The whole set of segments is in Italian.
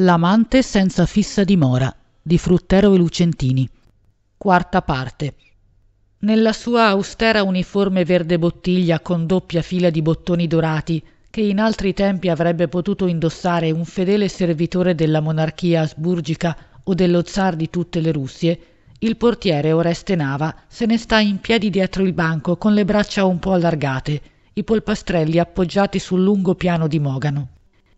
L'amante senza fissa dimora di Fruttero e Lucentini. Quarta parte. Nella sua austera uniforme verde bottiglia con doppia fila di bottoni dorati, che in altri tempi avrebbe potuto indossare un fedele servitore della monarchia asburgica o dello zar di tutte le Russie, il portiere Oreste Nava se ne sta in piedi dietro il banco con le braccia un po' allargate, i polpastrelli appoggiati sul lungo piano di mogano.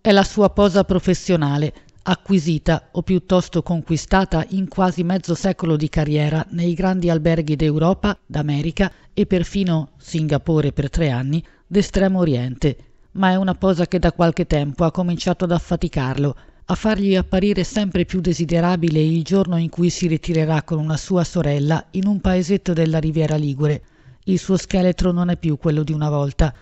È la sua posa professionale, acquisita o piuttosto conquistata in quasi mezzo secolo di carriera nei grandi alberghi d'Europa, d'America e perfino Singapore per tre anni, d'Estremo Oriente, ma è una posa che da qualche tempo ha cominciato ad affaticarlo, a fargli apparire sempre più desiderabile il giorno in cui si ritirerà con una sua sorella in un paesetto della Riviera Ligure. Il suo scheletro non è più quello di una volta,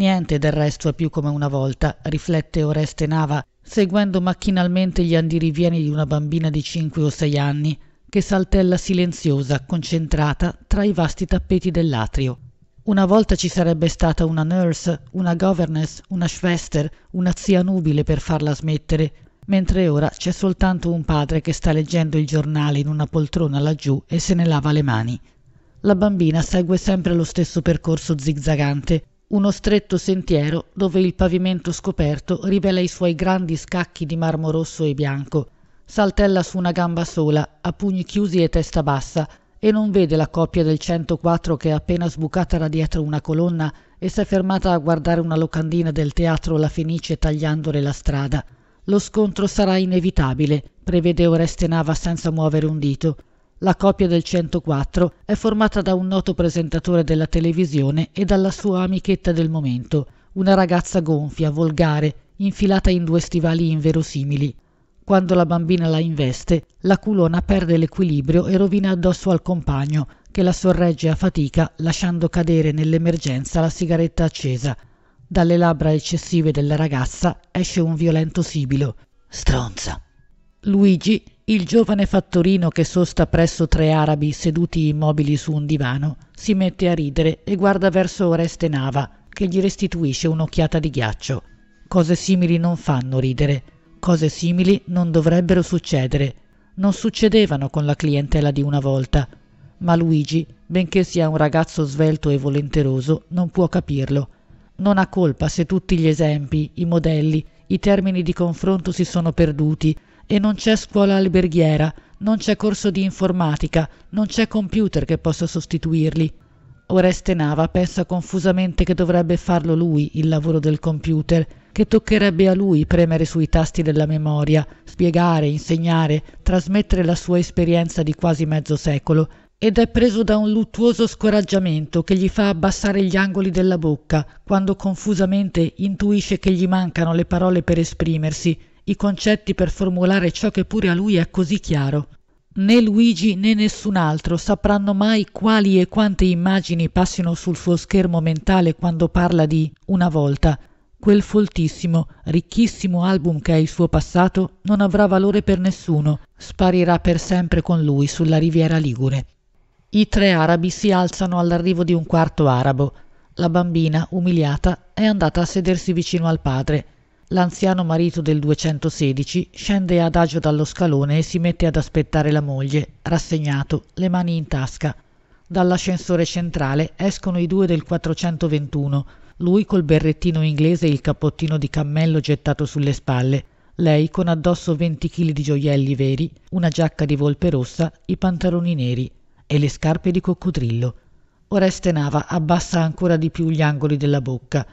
Niente del resto è più come una volta, riflette Oreste Nava, seguendo macchinalmente gli andirivieni di una bambina di cinque o sei anni, che saltella silenziosa, concentrata, tra i vasti tappeti dell'atrio. Una volta ci sarebbe stata una nurse, una governess, una schwester, una zia nubile per farla smettere, mentre ora c'è soltanto un padre che sta leggendo il giornale in una poltrona laggiù e se ne lava le mani. La bambina segue sempre lo stesso percorso zigzagante, uno stretto sentiero dove il pavimento scoperto rivela i suoi grandi scacchi di marmo rosso e bianco. Saltella su una gamba sola, a pugni chiusi e testa bassa, e non vede la coppia del 104 che è appena sbucata da dietro una colonna e s'è fermata a guardare una locandina del teatro La Fenice tagliandole la strada. Lo scontro sarà inevitabile, prevede Oreste Nava senza muovere un dito. La copia del 104 è formata da un noto presentatore della televisione e dalla sua amichetta del momento, una ragazza gonfia, volgare, infilata in due stivali inverosimili. Quando la bambina la investe, la culona perde l'equilibrio e rovina addosso al compagno, che la sorregge a fatica, lasciando cadere nell'emergenza la sigaretta accesa. Dalle labbra eccessive della ragazza esce un violento sibilo. Stronza. Luigi il giovane fattorino che sosta presso tre arabi seduti immobili su un divano si mette a ridere e guarda verso Oreste Nava, che gli restituisce un'occhiata di ghiaccio. Cose simili non fanno ridere, cose simili non dovrebbero succedere. Non succedevano con la clientela di una volta. Ma Luigi, benché sia un ragazzo svelto e volenteroso, non può capirlo. Non ha colpa se tutti gli esempi, i modelli, i termini di confronto si sono perduti e non c'è scuola alberghiera, non c'è corso di informatica, non c'è computer che possa sostituirli. Oreste Nava pensa confusamente che dovrebbe farlo lui il lavoro del computer, che toccherebbe a lui premere sui tasti della memoria, spiegare, insegnare, trasmettere la sua esperienza di quasi mezzo secolo, ed è preso da un luttuoso scoraggiamento che gli fa abbassare gli angoli della bocca, quando confusamente intuisce che gli mancano le parole per esprimersi, i concetti per formulare ciò che pure a lui è così chiaro. Né Luigi né nessun altro sapranno mai quali e quante immagini passino sul suo schermo mentale quando parla di una volta. Quel foltissimo, ricchissimo album che è il suo passato non avrà valore per nessuno, sparirà per sempre con lui sulla riviera Ligure. I tre arabi si alzano all'arrivo di un quarto arabo. La bambina, umiliata, è andata a sedersi vicino al padre l'anziano marito del 216 scende adagio dallo scalone e si mette ad aspettare la moglie, rassegnato, le mani in tasca. Dall'ascensore centrale escono i due del 421, lui col berrettino inglese e il cappottino di cammello gettato sulle spalle, lei con addosso 20 kg di gioielli veri, una giacca di volpe rossa, i pantaloni neri e le scarpe di coccodrillo. Oreste Nava abbassa ancora di più gli angoli della bocca,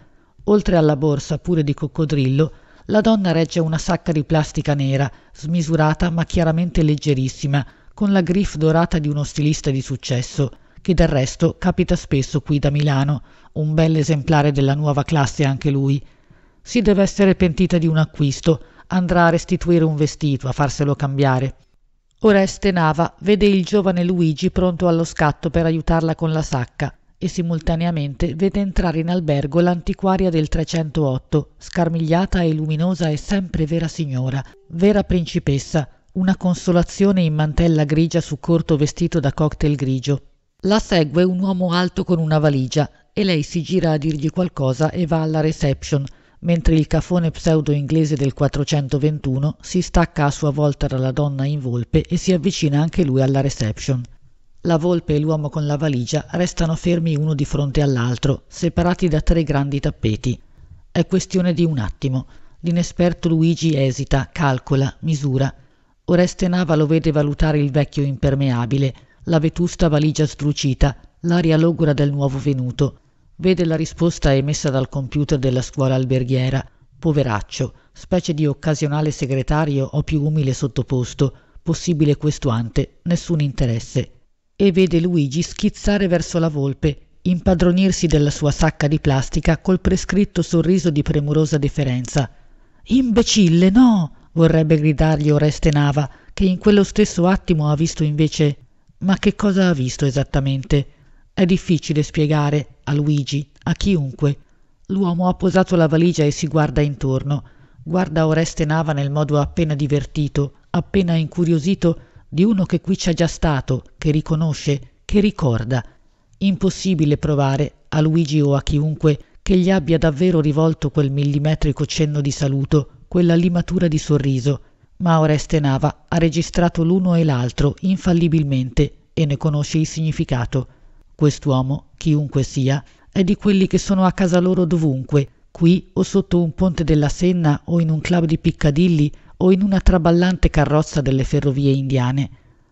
oltre alla borsa pure di coccodrillo, la donna regge una sacca di plastica nera, smisurata ma chiaramente leggerissima, con la griffe dorata di uno stilista di successo, che del resto capita spesso qui da Milano, un bel esemplare della nuova classe anche lui. Si deve essere pentita di un acquisto, andrà a restituire un vestito, a farselo cambiare. Oreste Nava vede il giovane Luigi pronto allo scatto per aiutarla con la sacca e simultaneamente vede entrare in albergo l'antiquaria del 308, scarmigliata e luminosa e sempre vera signora, vera principessa, una consolazione in mantella grigia su corto vestito da cocktail grigio. La segue un uomo alto con una valigia e lei si gira a dirgli qualcosa e va alla reception, mentre il cafone pseudo-inglese del 421 si stacca a sua volta dalla donna in volpe e si avvicina anche lui alla reception la volpe e l'uomo con la valigia restano fermi uno di fronte all'altro, separati da tre grandi tappeti. È questione di un attimo. L'inesperto Luigi esita, calcola, misura. Oreste Nava lo vede valutare il vecchio impermeabile, la vetusta valigia strucita, l'aria logora del nuovo venuto. Vede la risposta emessa dal computer della scuola alberghiera. Poveraccio, specie di occasionale segretario o più umile sottoposto, possibile questo ante, nessun interesse e vede Luigi schizzare verso la volpe, impadronirsi della sua sacca di plastica col prescritto sorriso di premurosa deferenza. Imbecille, no! vorrebbe gridargli Oreste Nava, che in quello stesso attimo ha visto invece. Ma che cosa ha visto esattamente? È difficile spiegare a Luigi, a chiunque. L'uomo ha posato la valigia e si guarda intorno. Guarda Oreste Nava nel modo appena divertito, appena incuriosito di uno che qui c'è già stato che riconosce che ricorda impossibile provare a luigi o a chiunque che gli abbia davvero rivolto quel millimetrico cenno di saluto quella limatura di sorriso ma oreste nava ha registrato l'uno e l'altro infallibilmente e ne conosce il significato quest'uomo chiunque sia è di quelli che sono a casa loro dovunque qui o sotto un ponte della Senna o in un club di Piccadilly o in una traballante carrozza delle ferrovie indiane,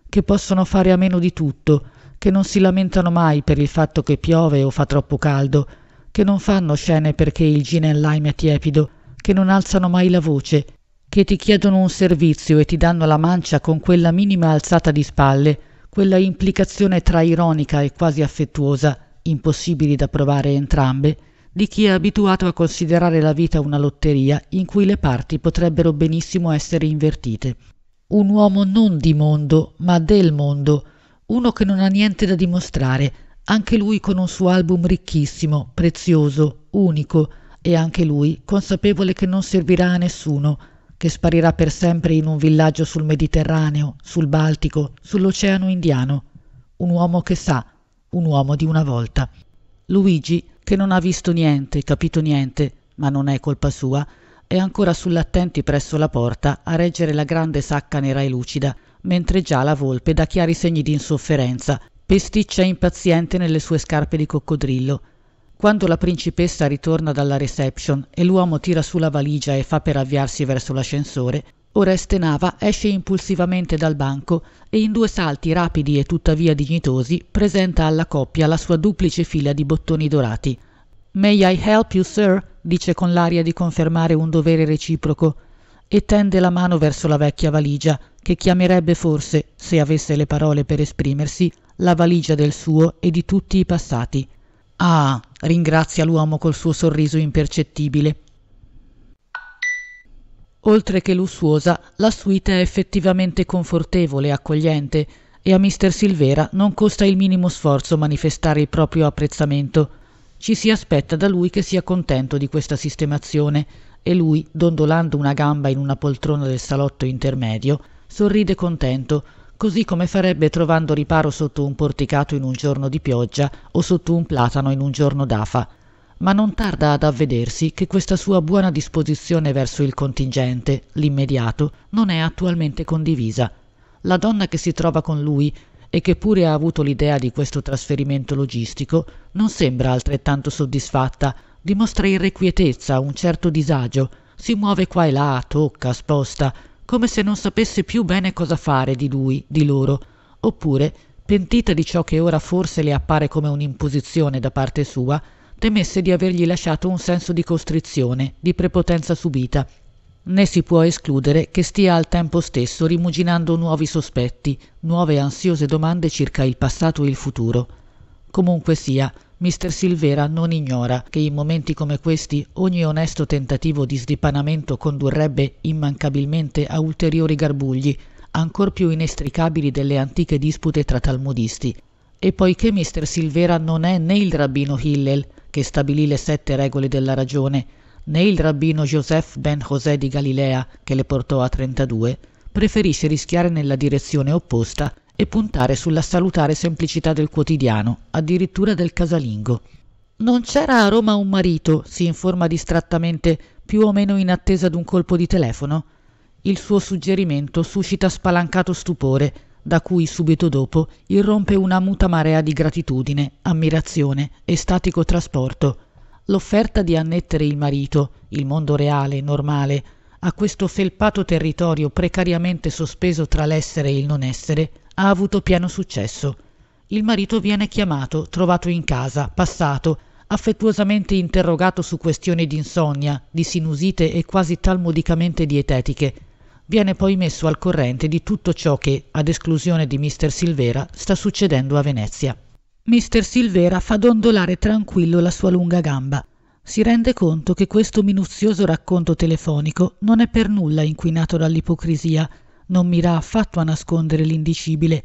che possono fare a meno di tutto, che non si lamentano mai per il fatto che piove o fa troppo caldo, che non fanno scene perché il gin and lime è tiepido, che non alzano mai la voce, che ti chiedono un servizio e ti danno la mancia con quella minima alzata di spalle, quella implicazione tra ironica e quasi affettuosa, impossibili da provare entrambe, di chi è abituato a considerare la vita una lotteria in cui le parti potrebbero benissimo essere invertite. Un uomo non di mondo, ma del mondo, uno che non ha niente da dimostrare, anche lui con un suo album ricchissimo, prezioso, unico, e anche lui consapevole che non servirà a nessuno, che sparirà per sempre in un villaggio sul Mediterraneo, sul Baltico, sull'Oceano Indiano. Un uomo che sa, un uomo di una volta. Luigi, che non ha visto niente, capito niente, ma non è colpa sua, è ancora sull'attenti presso la porta a reggere la grande sacca nera e lucida, mentre già la volpe dà chiari segni di insofferenza, pesticcia impaziente nelle sue scarpe di coccodrillo. Quando la principessa ritorna dalla reception e l'uomo tira su la valigia e fa per avviarsi verso l'ascensore, Oreste Nava esce impulsivamente dal banco e in due salti rapidi e tuttavia dignitosi presenta alla coppia la sua duplice fila di bottoni dorati. May I help you, sir? dice con l'aria di confermare un dovere reciproco e tende la mano verso la vecchia valigia, che chiamerebbe forse, se avesse le parole per esprimersi, la valigia del suo e di tutti i passati. Ah, ringrazia l'uomo col suo sorriso impercettibile. Oltre che lussuosa, la suite è effettivamente confortevole e accogliente e a Mr. Silvera non costa il minimo sforzo manifestare il proprio apprezzamento. Ci si aspetta da lui che sia contento di questa sistemazione e lui, dondolando una gamba in una poltrona del salotto intermedio, sorride contento, così come farebbe trovando riparo sotto un porticato in un giorno di pioggia o sotto un platano in un giorno d'afa ma non tarda ad avvedersi che questa sua buona disposizione verso il contingente, l'immediato, non è attualmente condivisa. La donna che si trova con lui e che pure ha avuto l'idea di questo trasferimento logistico, non sembra altrettanto soddisfatta, dimostra irrequietezza, un certo disagio, si muove qua e là, tocca, sposta, come se non sapesse più bene cosa fare di lui, di loro, oppure, pentita di ciò che ora forse le appare come un'imposizione da parte sua, temesse di avergli lasciato un senso di costrizione, di prepotenza subita. Né si può escludere che stia al tempo stesso rimuginando nuovi sospetti, nuove ansiose domande circa il passato e il futuro. Comunque sia, Mister Silvera non ignora che in momenti come questi ogni onesto tentativo di sdipanamento condurrebbe immancabilmente a ulteriori garbugli, ancor più inestricabili delle antiche dispute tra talmudisti, e poiché mister Silvera non è né il rabbino Hillel, che stabilì le sette regole della ragione, né il rabbino Joseph ben José di Galilea, che le portò a 32, preferisce rischiare nella direzione opposta e puntare sulla salutare semplicità del quotidiano, addirittura del casalingo. Non c'era a Roma un marito, si informa distrattamente, più o meno in attesa d'un colpo di telefono? Il suo suggerimento suscita spalancato stupore, da cui subito dopo irrompe una muta marea di gratitudine, ammirazione, estatico trasporto. L'offerta di annettere il marito, il mondo reale, normale, a questo felpato territorio precariamente sospeso tra l'essere e il non essere, ha avuto pieno successo. Il marito viene chiamato, trovato in casa, passato, affettuosamente interrogato su questioni di insonnia, di sinusite e quasi talmudicamente dietetiche, Viene poi messo al corrente di tutto ciò che, ad esclusione di Mr. Silvera, sta succedendo a Venezia. Mr. Silvera fa dondolare tranquillo la sua lunga gamba. Si rende conto che questo minuzioso racconto telefonico non è per nulla inquinato dall'ipocrisia, non mira affatto a nascondere l'indicibile.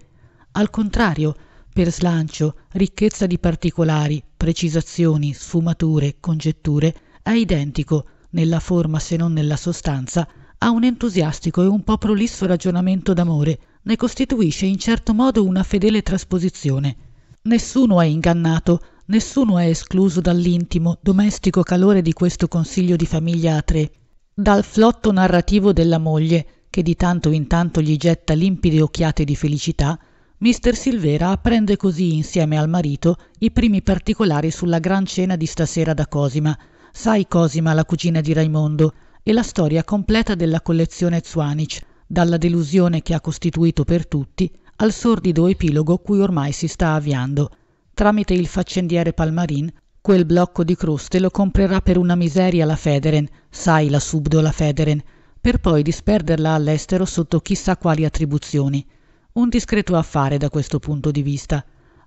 Al contrario, per slancio, ricchezza di particolari, precisazioni, sfumature, congetture, è identico, nella forma se non nella sostanza, a un entusiastico e un po' prolisso ragionamento d'amore, ne costituisce in certo modo una fedele trasposizione. Nessuno è ingannato, nessuno è escluso dall'intimo, domestico calore di questo consiglio di famiglia a tre, dal flotto narrativo della moglie, che di tanto in tanto gli getta limpide occhiate di felicità, Mister Silvera apprende così insieme al marito i primi particolari sulla gran cena di stasera da Cosima. Sai Cosima, la cugina di Raimondo, e la storia completa della collezione Zwanich, dalla delusione che ha costituito per tutti al sordido epilogo cui ormai si sta avviando. Tramite il faccendiere Palmarin, quel blocco di croste lo comprerà per una miseria la Federen, sai la subdola Federen, per poi disperderla all'estero sotto chissà quali attribuzioni. Un discreto affare da questo punto di vista.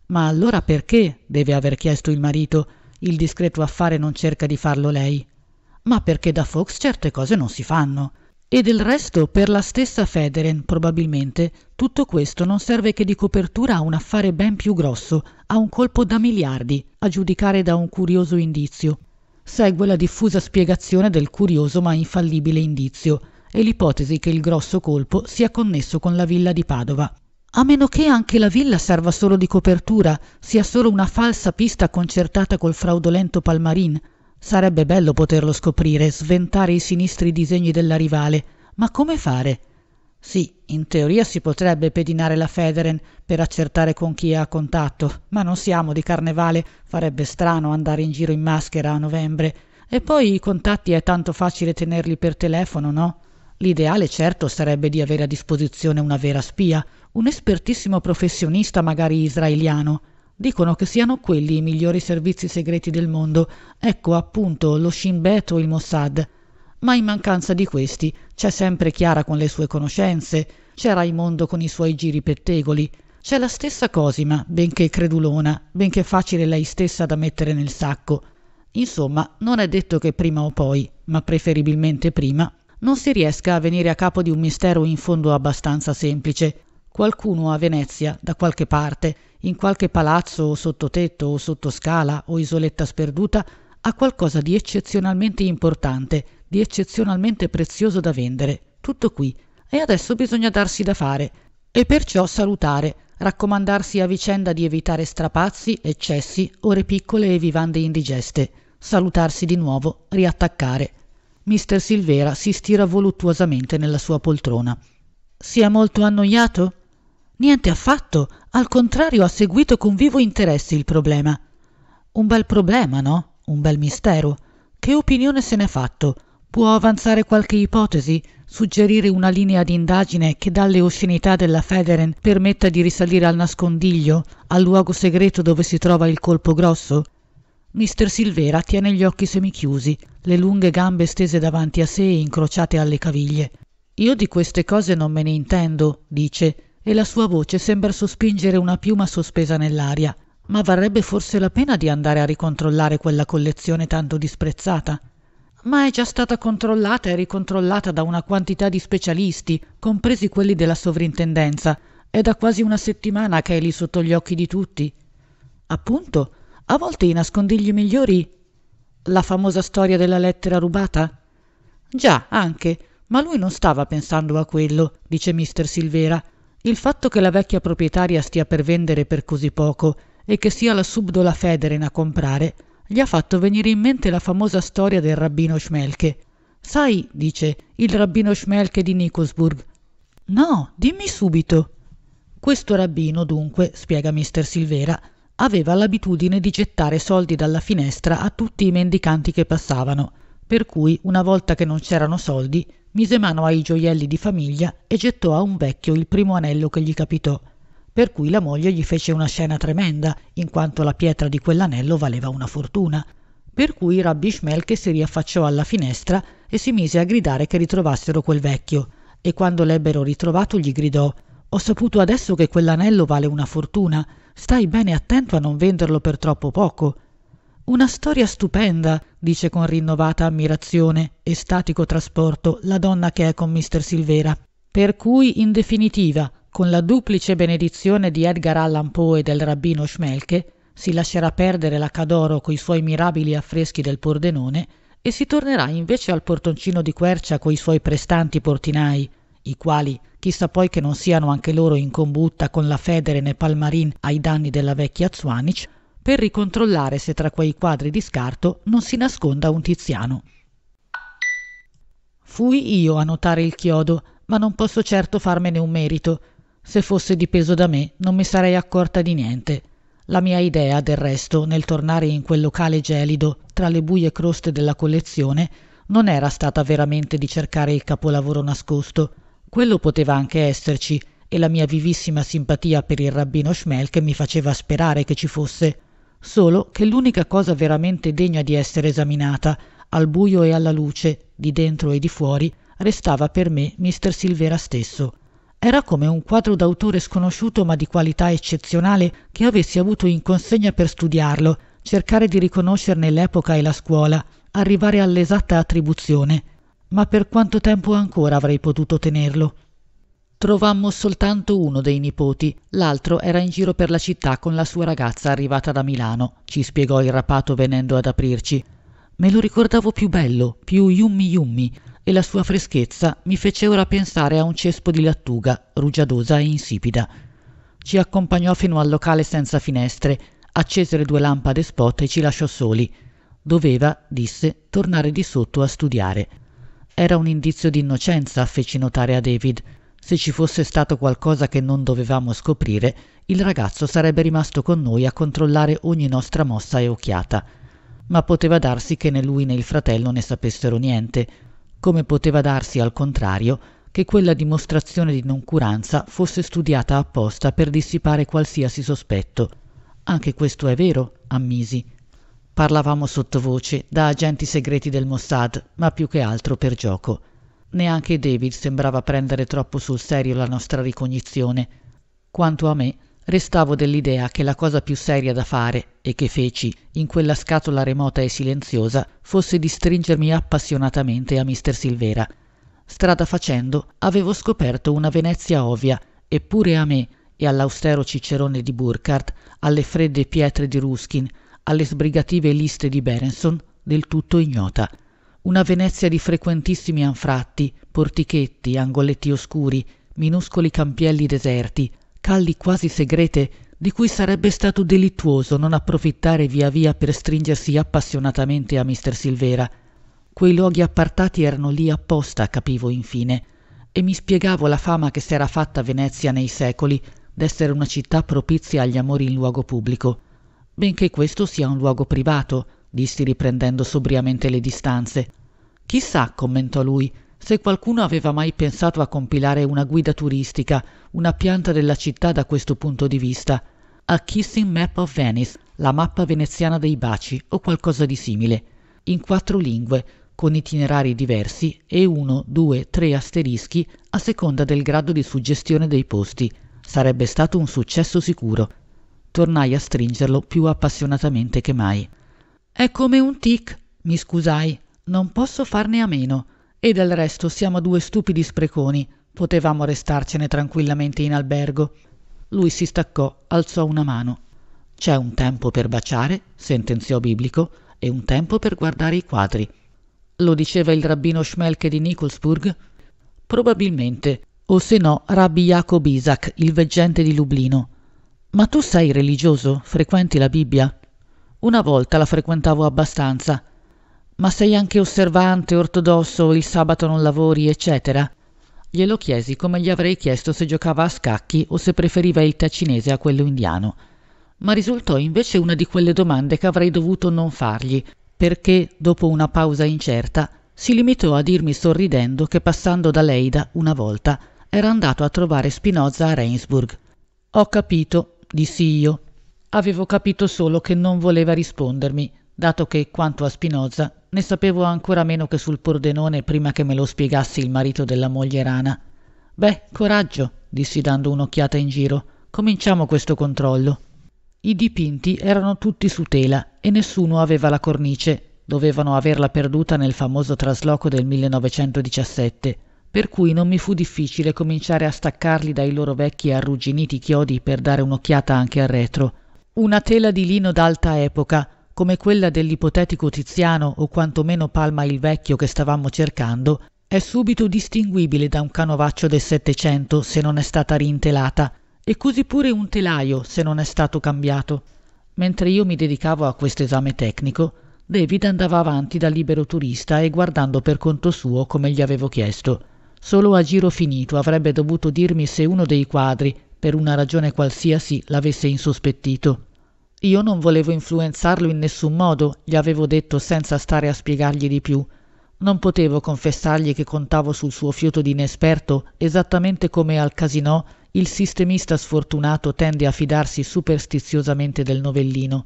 Ma allora perché, deve aver chiesto il marito, il discreto affare non cerca di farlo lei? ma perché da Fox certe cose non si fanno. E del resto, per la stessa Federen, probabilmente, tutto questo non serve che di copertura a un affare ben più grosso, a un colpo da miliardi, a giudicare da un curioso indizio. Segue la diffusa spiegazione del curioso ma infallibile indizio e l'ipotesi che il grosso colpo sia connesso con la villa di Padova. A meno che anche la villa serva solo di copertura, sia solo una falsa pista concertata col fraudolento Palmarin, Sarebbe bello poterlo scoprire, sventare i sinistri disegni della rivale, ma come fare? Sì, in teoria si potrebbe pedinare la Federen per accertare con chi è a contatto, ma non siamo di carnevale, farebbe strano andare in giro in maschera a novembre. E poi i contatti è tanto facile tenerli per telefono, no? L'ideale certo sarebbe di avere a disposizione una vera spia, un espertissimo professionista magari israeliano, Dicono che siano quelli i migliori servizi segreti del mondo, ecco appunto lo Shin o il Mossad. Ma in mancanza di questi c'è sempre Chiara con le sue conoscenze, c'è Raimondo con i suoi giri pettegoli, c'è la stessa Cosima, benché credulona, benché facile lei stessa da mettere nel sacco. Insomma, non è detto che prima o poi, ma preferibilmente prima, non si riesca a venire a capo di un mistero in fondo abbastanza semplice. Qualcuno a Venezia, da qualche parte, in qualche palazzo o sottotetto o sottoscala o isoletta sperduta ha qualcosa di eccezionalmente importante, di eccezionalmente prezioso da vendere. Tutto qui. E adesso bisogna darsi da fare. E perciò salutare, raccomandarsi a vicenda di evitare strapazzi, eccessi, ore piccole e vivande indigeste. Salutarsi di nuovo, riattaccare. Mister Silvera si stira voluttuosamente nella sua poltrona. Si è molto annoiato? Niente affatto, al contrario ha seguito con vivo interesse il problema. Un bel problema, no? Un bel mistero. Che opinione se n'è fatto? Può avanzare qualche ipotesi? Suggerire una linea d'indagine che dalle oscenità della Federen permetta di risalire al nascondiglio, al luogo segreto dove si trova il colpo grosso? Mister Silvera tiene gli occhi semichiusi, le lunghe gambe stese davanti a sé e incrociate alle caviglie. Io di queste cose non me ne intendo, dice, e la sua voce sembra sospingere una piuma sospesa nell'aria. Ma varrebbe forse la pena di andare a ricontrollare quella collezione tanto disprezzata? Ma è già stata controllata e ricontrollata da una quantità di specialisti, compresi quelli della sovrintendenza. È da quasi una settimana che è lì sotto gli occhi di tutti. Appunto, a volte i nascondigli migliori. La famosa storia della lettera rubata? Già, anche, ma lui non stava pensando a quello, dice mister Silvera. Il fatto che la vecchia proprietaria stia per vendere per così poco e che sia la subdola Federen a comprare gli ha fatto venire in mente la famosa storia del rabbino Schmelke. Sai, dice, il rabbino Schmelke di Nikolsburg. No, dimmi subito. Questo rabbino, dunque, spiega mister Silvera, aveva l'abitudine di gettare soldi dalla finestra a tutti i mendicanti che passavano per cui, una volta che non c'erano soldi, mise mano ai gioielli di famiglia e gettò a un vecchio il primo anello che gli capitò, per cui la moglie gli fece una scena tremenda, in quanto la pietra di quell'anello valeva una fortuna. Per cui Rabbi Shmelke si riaffacciò alla finestra e si mise a gridare che ritrovassero quel vecchio, e quando l'ebbero ritrovato gli gridò Ho saputo adesso che quell'anello vale una fortuna, stai bene attento a non venderlo per troppo poco, una storia stupenda dice con rinnovata ammirazione e statico trasporto la donna che è con mister silvera per cui in definitiva con la duplice benedizione di edgar allan poe e del rabbino Schmelke, si lascerà perdere la cadoro coi suoi mirabili affreschi del pordenone e si tornerà invece al portoncino di quercia coi suoi prestanti portinai i quali chissà poi che non siano anche loro in combutta con la federe e palmarin ai danni della vecchia Zwanich, per ricontrollare se tra quei quadri di scarto non si nasconda un Tiziano. Fui io a notare il chiodo, ma non posso certo farmene un merito. Se fosse dipeso da me, non mi sarei accorta di niente. La mia idea, del resto, nel tornare in quel locale gelido, tra le buie croste della collezione, non era stata veramente di cercare il capolavoro nascosto. Quello poteva anche esserci, e la mia vivissima simpatia per il rabbino Schmelk mi faceva sperare che ci fosse, solo che l'unica cosa veramente degna di essere esaminata, al buio e alla luce, di dentro e di fuori, restava per me Mr. Silvera stesso. Era come un quadro d'autore sconosciuto ma di qualità eccezionale che avessi avuto in consegna per studiarlo, cercare di riconoscerne l'epoca e la scuola, arrivare all'esatta attribuzione. Ma per quanto tempo ancora avrei potuto tenerlo? Trovammo soltanto uno dei nipoti, l'altro era in giro per la città con la sua ragazza arrivata da Milano, ci spiegò il rapato venendo ad aprirci. Me lo ricordavo più bello, più yummi yummi, e la sua freschezza mi fece ora pensare a un cespo di lattuga, rugiadosa e insipida. Ci accompagnò fino al locale senza finestre, accese le due lampade spot e ci lasciò soli. Doveva, disse, tornare di sotto a studiare. Era un indizio di innocenza, feci notare a David. Se ci fosse stato qualcosa che non dovevamo scoprire, il ragazzo sarebbe rimasto con noi a controllare ogni nostra mossa e occhiata. Ma poteva darsi che né lui né il fratello ne sapessero niente, come poteva darsi al contrario che quella dimostrazione di noncuranza fosse studiata apposta per dissipare qualsiasi sospetto. Anche questo è vero, ammisi. Parlavamo sottovoce, da agenti segreti del Mossad, ma più che altro per gioco neanche David sembrava prendere troppo sul serio la nostra ricognizione. Quanto a me, restavo dell'idea che la cosa più seria da fare, e che feci, in quella scatola remota e silenziosa, fosse di stringermi appassionatamente a mister Silvera. Strada facendo, avevo scoperto una Venezia ovvia, eppure a me, e all'austero cicerone di Burckhardt, alle fredde pietre di Ruskin, alle sbrigative liste di Berenson, del tutto ignota una Venezia di frequentissimi anfratti, portichetti, angoletti oscuri, minuscoli campielli deserti, calli quasi segrete di cui sarebbe stato delittuoso non approfittare via via per stringersi appassionatamente a mister Silvera. Quei luoghi appartati erano lì apposta, capivo infine, e mi spiegavo la fama che s'era fatta Venezia nei secoli d'essere una città propizia agli amori in luogo pubblico, benché questo sia un luogo privato, dissi riprendendo sobriamente le distanze Chissà, commentò lui se qualcuno aveva mai pensato a compilare una guida turistica una pianta della città da questo punto di vista a kissing map of venice la mappa veneziana dei baci o qualcosa di simile in quattro lingue con itinerari diversi e uno due tre asterischi a seconda del grado di suggestione dei posti sarebbe stato un successo sicuro tornai a stringerlo più appassionatamente che mai è come un tic mi scusai non posso farne a meno e del resto siamo due stupidi spreconi potevamo restarcene tranquillamente in albergo lui si staccò alzò una mano c'è un tempo per baciare sentenziò biblico e un tempo per guardare i quadri lo diceva il rabbino Schmelke di Nikolsburg? Probabilmente, o se no Rabbi Jacob Isaac, il veggente di Lublino. Ma tu sei religioso? Frequenti la Bibbia? Una volta la frequentavo abbastanza. Ma sei anche osservante, ortodosso, il sabato non lavori, eccetera? Glielo chiesi come gli avrei chiesto se giocava a scacchi o se preferiva il tè cinese a quello indiano. Ma risultò invece una di quelle domande che avrei dovuto non fargli, perché, dopo una pausa incerta, si limitò a dirmi sorridendo che passando da Leida una volta era andato a trovare Spinoza a Rainsburg. Ho capito, dissi io, Avevo capito solo che non voleva rispondermi, dato che, quanto a Spinoza, ne sapevo ancora meno che sul Pordenone prima che me lo spiegassi il marito della moglie rana. Beh, coraggio, dissi dando un'occhiata in giro. Cominciamo questo controllo. I dipinti erano tutti su tela e nessuno aveva la cornice. Dovevano averla perduta nel famoso trasloco del 1917, per cui non mi fu difficile cominciare a staccarli dai loro vecchi e arrugginiti chiodi per dare un'occhiata anche al retro. Una tela di lino d'alta epoca, come quella dell'ipotetico Tiziano o quantomeno Palma il Vecchio che stavamo cercando, è subito distinguibile da un canovaccio del Settecento se non è stata rintelata, e così pure un telaio se non è stato cambiato. Mentre io mi dedicavo a questo esame tecnico, David andava avanti da libero turista e guardando per conto suo come gli avevo chiesto. Solo a giro finito avrebbe dovuto dirmi se uno dei quadri, per una ragione qualsiasi l'avesse insospettito. Io non volevo influenzarlo in nessun modo, gli avevo detto senza stare a spiegargli di più. Non potevo confessargli che contavo sul suo fiuto di inesperto, esattamente come al casinò il sistemista sfortunato tende a fidarsi superstiziosamente del novellino.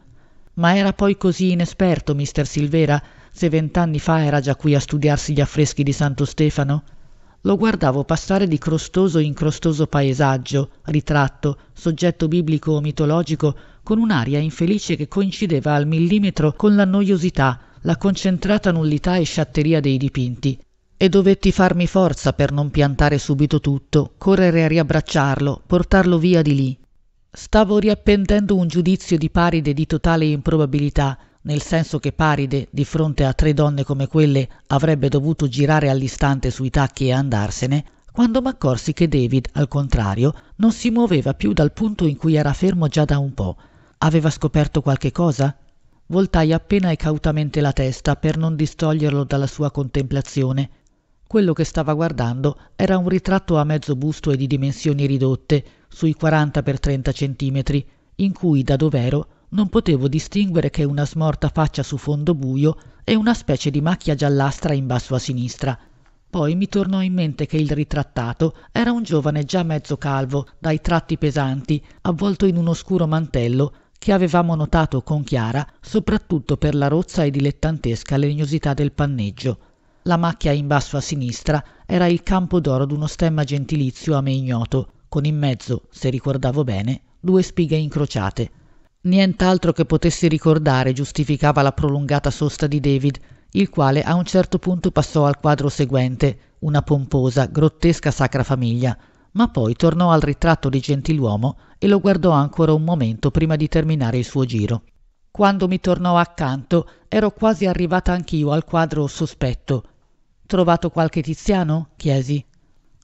Ma era poi così inesperto, mister Silvera, se vent'anni fa era già qui a studiarsi gli affreschi di Santo Stefano? lo guardavo passare di crostoso in crostoso paesaggio ritratto soggetto biblico o mitologico con un'aria infelice che coincideva al millimetro con la noiosità la concentrata nullità e sciatteria dei dipinti e dovetti farmi forza per non piantare subito tutto correre a riabbracciarlo portarlo via di lì stavo riappendendo un giudizio di paride di totale improbabilità nel senso che Paride, di fronte a tre donne come quelle, avrebbe dovuto girare all'istante sui tacchi e andarsene, quando m'accorsi che David, al contrario, non si muoveva più dal punto in cui era fermo già da un po'. Aveva scoperto qualche cosa? Voltai appena e cautamente la testa per non distoglierlo dalla sua contemplazione. Quello che stava guardando era un ritratto a mezzo busto e di dimensioni ridotte, sui 40 per 30 centimetri, in cui da dov'ero non potevo distinguere che una smorta faccia su fondo buio e una specie di macchia giallastra in basso a sinistra poi mi tornò in mente che il ritrattato era un giovane già mezzo calvo dai tratti pesanti avvolto in un oscuro mantello che avevamo notato con chiara soprattutto per la rozza e dilettantesca legnosità del panneggio la macchia in basso a sinistra era il campo d'oro d'uno stemma gentilizio a me ignoto con in mezzo se ricordavo bene due spighe incrociate Nient'altro che potessi ricordare giustificava la prolungata sosta di David, il quale a un certo punto passò al quadro seguente, una pomposa, grottesca sacra famiglia, ma poi tornò al ritratto di gentiluomo e lo guardò ancora un momento prima di terminare il suo giro. Quando mi tornò accanto ero quasi arrivata anch'io al quadro sospetto. Trovato qualche tiziano? chiesi.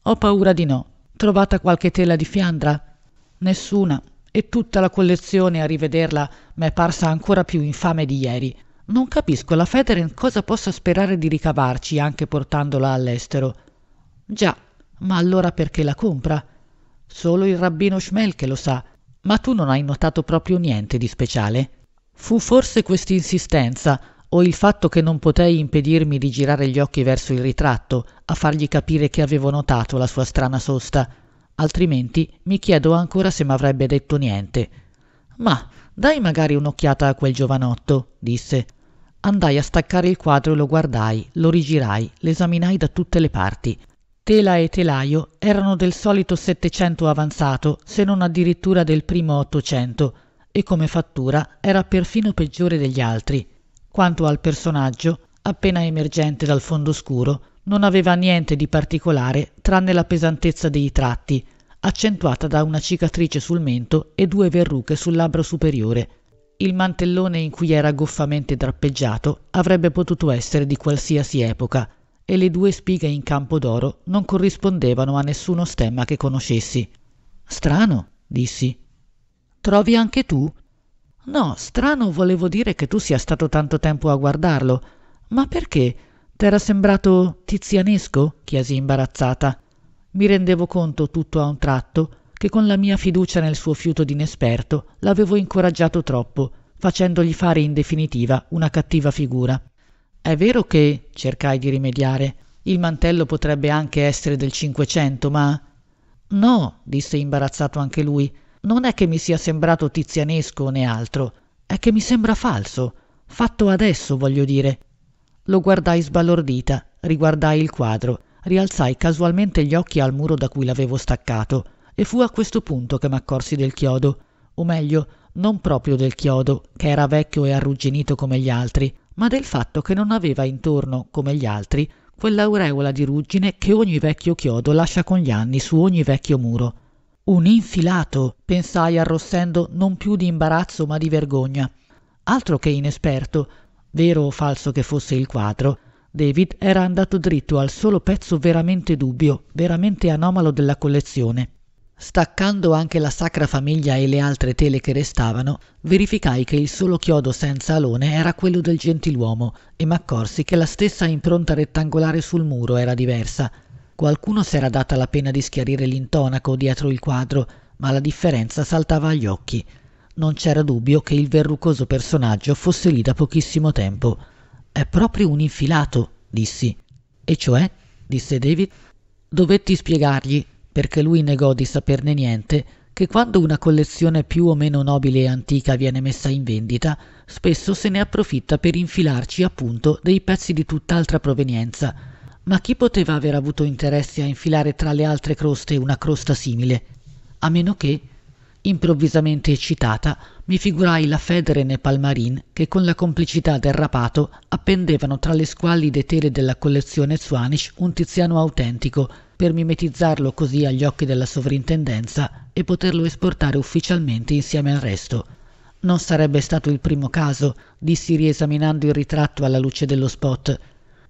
Ho paura di no. Trovata qualche tela di fiandra? Nessuna. E tutta la collezione a rivederla m'è parsa ancora più infame di ieri. Non capisco la Federin cosa possa sperare di ricavarci anche portandola all'estero. Già, ma allora perché la compra? Solo il rabbino Schmelke lo sa, ma tu non hai notato proprio niente di speciale. Fu forse quest'insistenza o il fatto che non potei impedirmi di girare gli occhi verso il ritratto a fargli capire che avevo notato la sua strana sosta altrimenti mi chiedo ancora se m'avrebbe detto niente. Ma dai magari un'occhiata a quel giovanotto, disse. Andai a staccare il quadro e lo guardai, lo rigirai, l'esaminai da tutte le parti. Tela e telaio erano del solito Settecento avanzato, se non addirittura del primo Ottocento, e come fattura era perfino peggiore degli altri. Quanto al personaggio, appena emergente dal fondo scuro, non aveva niente di particolare tranne la pesantezza dei tratti, accentuata da una cicatrice sul mento e due verruche sul labbro superiore. Il mantellone in cui era goffamente drappeggiato avrebbe potuto essere di qualsiasi epoca, e le due spighe in campo d'oro non corrispondevano a nessuno stemma che conoscessi. Strano, dissi. Trovi anche tu? No, strano volevo dire che tu sia stato tanto tempo a guardarlo. Ma perché? T'era sembrato tizianesco? chiesi imbarazzata. Mi rendevo conto tutto a un tratto che con la mia fiducia nel suo fiuto d'inesperto l'avevo incoraggiato troppo, facendogli fare in definitiva una cattiva figura. È vero che, cercai di rimediare, il mantello potrebbe anche essere del Cinquecento, ma... No, disse imbarazzato anche lui, non è che mi sia sembrato tizianesco né altro, è che mi sembra falso. Fatto adesso, voglio dire lo guardai sbalordita riguardai il quadro rialzai casualmente gli occhi al muro da cui l'avevo staccato e fu a questo punto che m'accorsi del chiodo o meglio non proprio del chiodo che era vecchio e arrugginito come gli altri ma del fatto che non aveva intorno come gli altri quell'aureola di ruggine che ogni vecchio chiodo lascia con gli anni su ogni vecchio muro un infilato pensai arrossendo non più di imbarazzo ma di vergogna altro che inesperto vero o falso che fosse il quadro david era andato dritto al solo pezzo veramente dubbio veramente anomalo della collezione staccando anche la sacra famiglia e le altre tele che restavano verificai che il solo chiodo senza alone era quello del gentiluomo e m'accorsi che la stessa impronta rettangolare sul muro era diversa qualcuno s'era data la pena di schiarire l'intonaco dietro il quadro ma la differenza saltava agli occhi non c'era dubbio che il verrucoso personaggio fosse lì da pochissimo tempo è proprio un infilato dissi e cioè disse david dovetti spiegargli perché lui negò di saperne niente che quando una collezione più o meno nobile e antica viene messa in vendita, spesso se ne approfitta per infilarci appunto dei pezzi di tutt'altra provenienza. Ma chi poteva aver avuto interesse a infilare tra le altre croste una crosta simile? A meno che, Improvvisamente eccitata, mi figurai la federe nei Palmarin che con la complicità del rapato appendevano tra le squallide tele della collezione Swanish un tiziano autentico per mimetizzarlo così agli occhi della sovrintendenza e poterlo esportare ufficialmente insieme al resto. Non sarebbe stato il primo caso, dissi riesaminando il ritratto alla luce dello spot,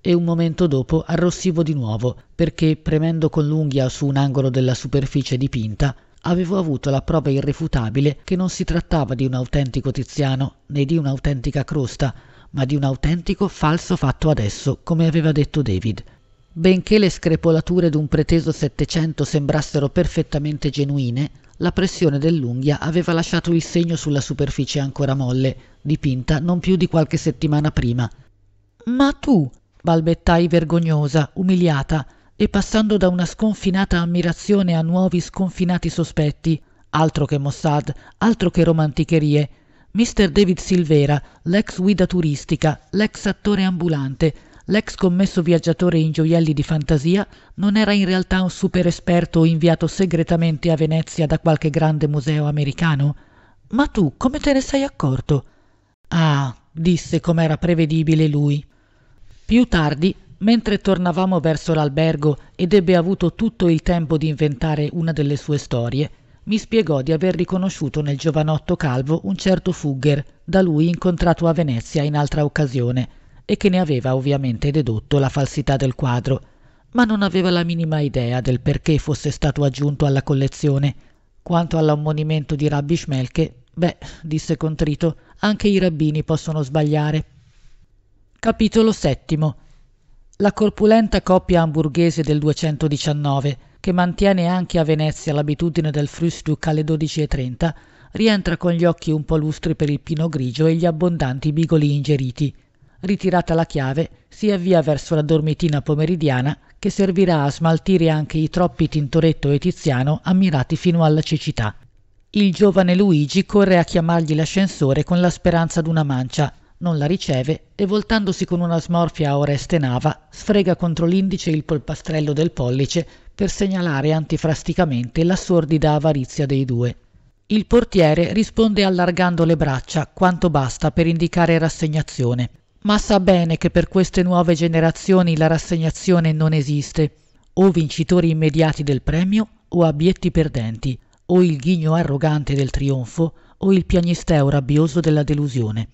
e un momento dopo arrossivo di nuovo, perché premendo con l'unghia su un angolo della superficie dipinta, avevo avuto la prova irrefutabile che non si trattava di un autentico Tiziano né di un'autentica crosta, ma di un autentico falso fatto adesso, come aveva detto David. Benché le screpolature d'un preteso Settecento sembrassero perfettamente genuine, la pressione dell'unghia aveva lasciato il segno sulla superficie ancora molle, dipinta non più di qualche settimana prima. Ma tu, balbettai vergognosa, umiliata, e passando da una sconfinata ammirazione a nuovi sconfinati sospetti. Altro che Mossad, altro che romanticherie. Mr. David Silvera, l'ex guida turistica, l'ex attore ambulante, l'ex commesso viaggiatore in gioielli di fantasia, non era in realtà un super esperto inviato segretamente a Venezia da qualche grande museo americano? Ma tu come te ne sei accorto? Ah, disse com'era prevedibile lui. Più tardi Mentre tornavamo verso l'albergo ed ebbe avuto tutto il tempo di inventare una delle sue storie, mi spiegò di aver riconosciuto nel giovanotto calvo un certo Fugger, da lui incontrato a Venezia in altra occasione, e che ne aveva ovviamente dedotto la falsità del quadro, ma non aveva la minima idea del perché fosse stato aggiunto alla collezione. Quanto all'ammonimento di Rabbi Schmelke, beh, disse contrito, anche i rabbini possono sbagliare. Capitolo settimo la corpulenta coppia hamburghese del 219, che mantiene anche a Venezia l'abitudine del frühstück alle 12.30, rientra con gli occhi un po' lustri per il pino grigio e gli abbondanti bigoli ingeriti. Ritirata la chiave, si avvia verso la dormitina pomeridiana che servirà a smaltire anche i troppi Tintoretto e Tiziano ammirati fino alla cecità. Il giovane Luigi corre a chiamargli l'ascensore con la speranza d'una mancia, non la riceve e voltandosi con una smorfia a Oreste Nava sfrega contro l'indice il polpastrello del pollice per segnalare antifrasticamente la sordida avarizia dei due. Il portiere risponde allargando le braccia quanto basta per indicare rassegnazione, ma sa bene che per queste nuove generazioni la rassegnazione non esiste, o vincitori immediati del premio o abietti perdenti, o il ghigno arrogante del trionfo o il piagnisteo rabbioso della delusione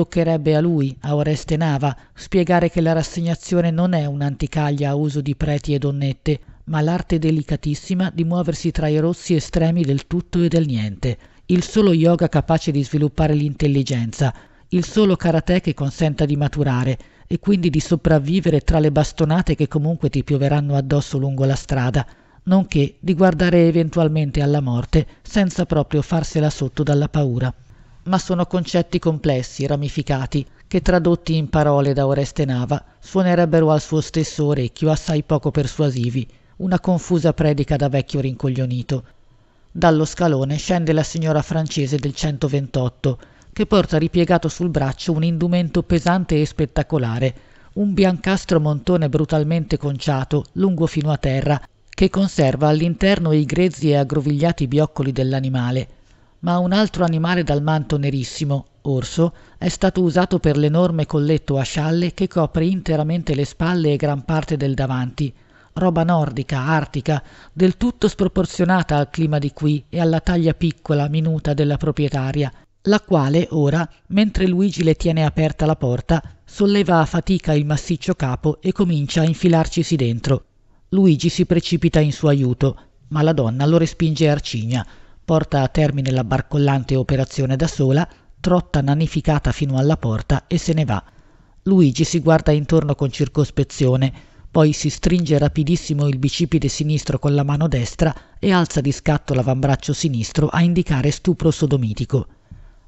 toccherebbe a lui a Oreste Nava spiegare che la rassegnazione non è un'anticaglia a uso di preti e donnette, ma l'arte delicatissima di muoversi tra i rossi estremi del tutto e del niente, il solo yoga capace di sviluppare l'intelligenza, il solo karate che consenta di maturare e quindi di sopravvivere tra le bastonate che comunque ti pioveranno addosso lungo la strada, nonché di guardare eventualmente alla morte senza proprio farsela sotto dalla paura ma sono concetti complessi, ramificati, che tradotti in parole da Oreste Nava suonerebbero al suo stesso orecchio assai poco persuasivi, una confusa predica da vecchio rincoglionito. Dallo scalone scende la signora francese del 128, che porta ripiegato sul braccio un indumento pesante e spettacolare, un biancastro montone brutalmente conciato, lungo fino a terra, che conserva all'interno i grezzi e aggrovigliati bioccoli dell'animale, ma un altro animale dal manto nerissimo, orso, è stato usato per l'enorme colletto a scialle che copre interamente le spalle e gran parte del davanti, roba nordica, artica, del tutto sproporzionata al clima di qui e alla taglia piccola, minuta della proprietaria, la quale ora, mentre Luigi le tiene aperta la porta, solleva a fatica il massiccio capo e comincia a infilarcisi dentro. Luigi si precipita in suo aiuto, ma la donna lo respinge arcigna porta a termine la barcollante operazione da sola, trotta nanificata fino alla porta e se ne va. Luigi si guarda intorno con circospezione, poi si stringe rapidissimo il bicipite sinistro con la mano destra e alza di scatto l'avambraccio sinistro a indicare stupro sodomitico.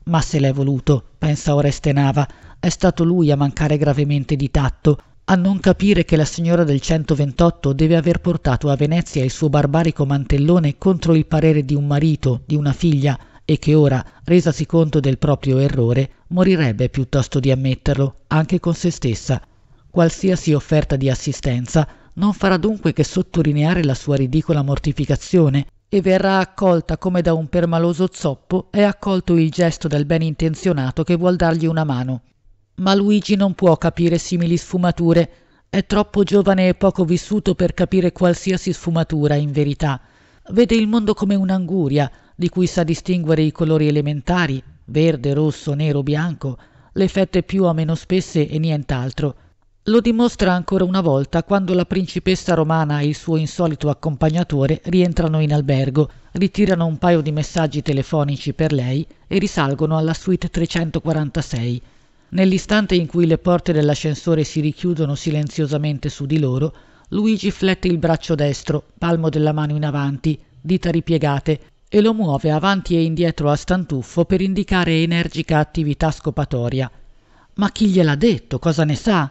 Ma se l'è voluto, pensa Oreste Nava, è stato lui a mancare gravemente di tatto, a non capire che la signora del 128 deve aver portato a Venezia il suo barbarico mantellone contro il parere di un marito, di una figlia, e che ora, resasi conto del proprio errore, morirebbe piuttosto di ammetterlo, anche con se stessa. Qualsiasi offerta di assistenza non farà dunque che sottolineare la sua ridicola mortificazione e verrà accolta come da un permaloso zoppo è accolto il gesto del benintenzionato che vuol dargli una mano ma Luigi non può capire simili sfumature. È troppo giovane e poco vissuto per capire qualsiasi sfumatura, in verità. Vede il mondo come un'anguria, di cui sa distinguere i colori elementari, verde, rosso, nero, bianco, le fette più o meno spesse e nient'altro. Lo dimostra ancora una volta quando la principessa romana e il suo insolito accompagnatore rientrano in albergo, ritirano un paio di messaggi telefonici per lei e risalgono alla suite 346. Nell'istante in cui le porte dell'ascensore si richiudono silenziosamente su di loro, Luigi flette il braccio destro, palmo della mano in avanti, dita ripiegate, e lo muove avanti e indietro a stantuffo per indicare energica attività scopatoria. Ma chi gliel'ha detto? Cosa ne sa?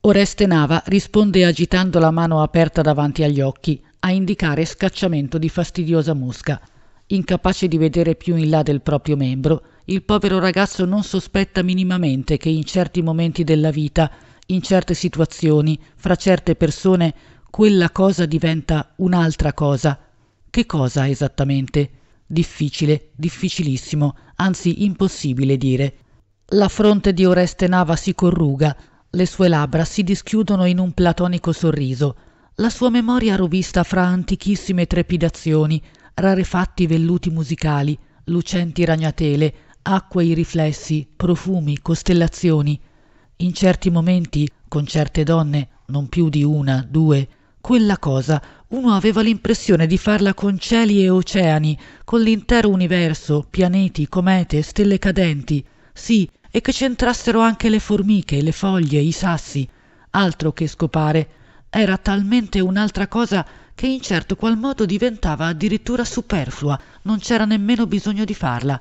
Oreste Nava risponde agitando la mano aperta davanti agli occhi, a indicare scacciamento di fastidiosa mosca. Incapace di vedere più in là del proprio membro, il povero ragazzo non sospetta minimamente che in certi momenti della vita, in certe situazioni, fra certe persone, quella cosa diventa un'altra cosa. Che cosa esattamente? Difficile, difficilissimo, anzi impossibile dire. La fronte di Oreste Nava si corruga, le sue labbra si dischiudono in un platonico sorriso. La sua memoria rovista fra antichissime trepidazioni, rarefatti velluti musicali, lucenti ragnatele, acquei riflessi, profumi, costellazioni. In certi momenti, con certe donne, non più di una, due, quella cosa uno aveva l'impressione di farla con cieli e oceani, con l'intero universo, pianeti, comete, stelle cadenti. Sì, e che c'entrassero anche le formiche, le foglie, i sassi. Altro che scopare. Era talmente un'altra cosa che in certo qual modo diventava addirittura superflua, non c'era nemmeno bisogno di farla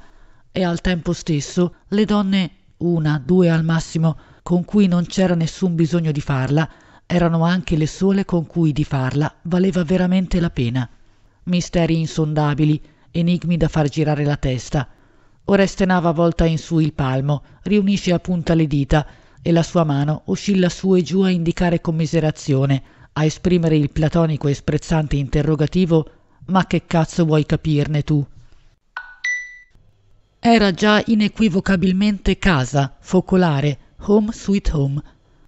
e al tempo stesso le donne una due al massimo con cui non c'era nessun bisogno di farla erano anche le sole con cui di farla valeva veramente la pena misteri insondabili enigmi da far girare la testa oreste nava volta in su il palmo riunisce a punta le dita e la sua mano oscilla su e giù a indicare commiserazione a esprimere il platonico e sprezzante interrogativo ma che cazzo vuoi capirne tu era già inequivocabilmente casa, focolare, home sweet home.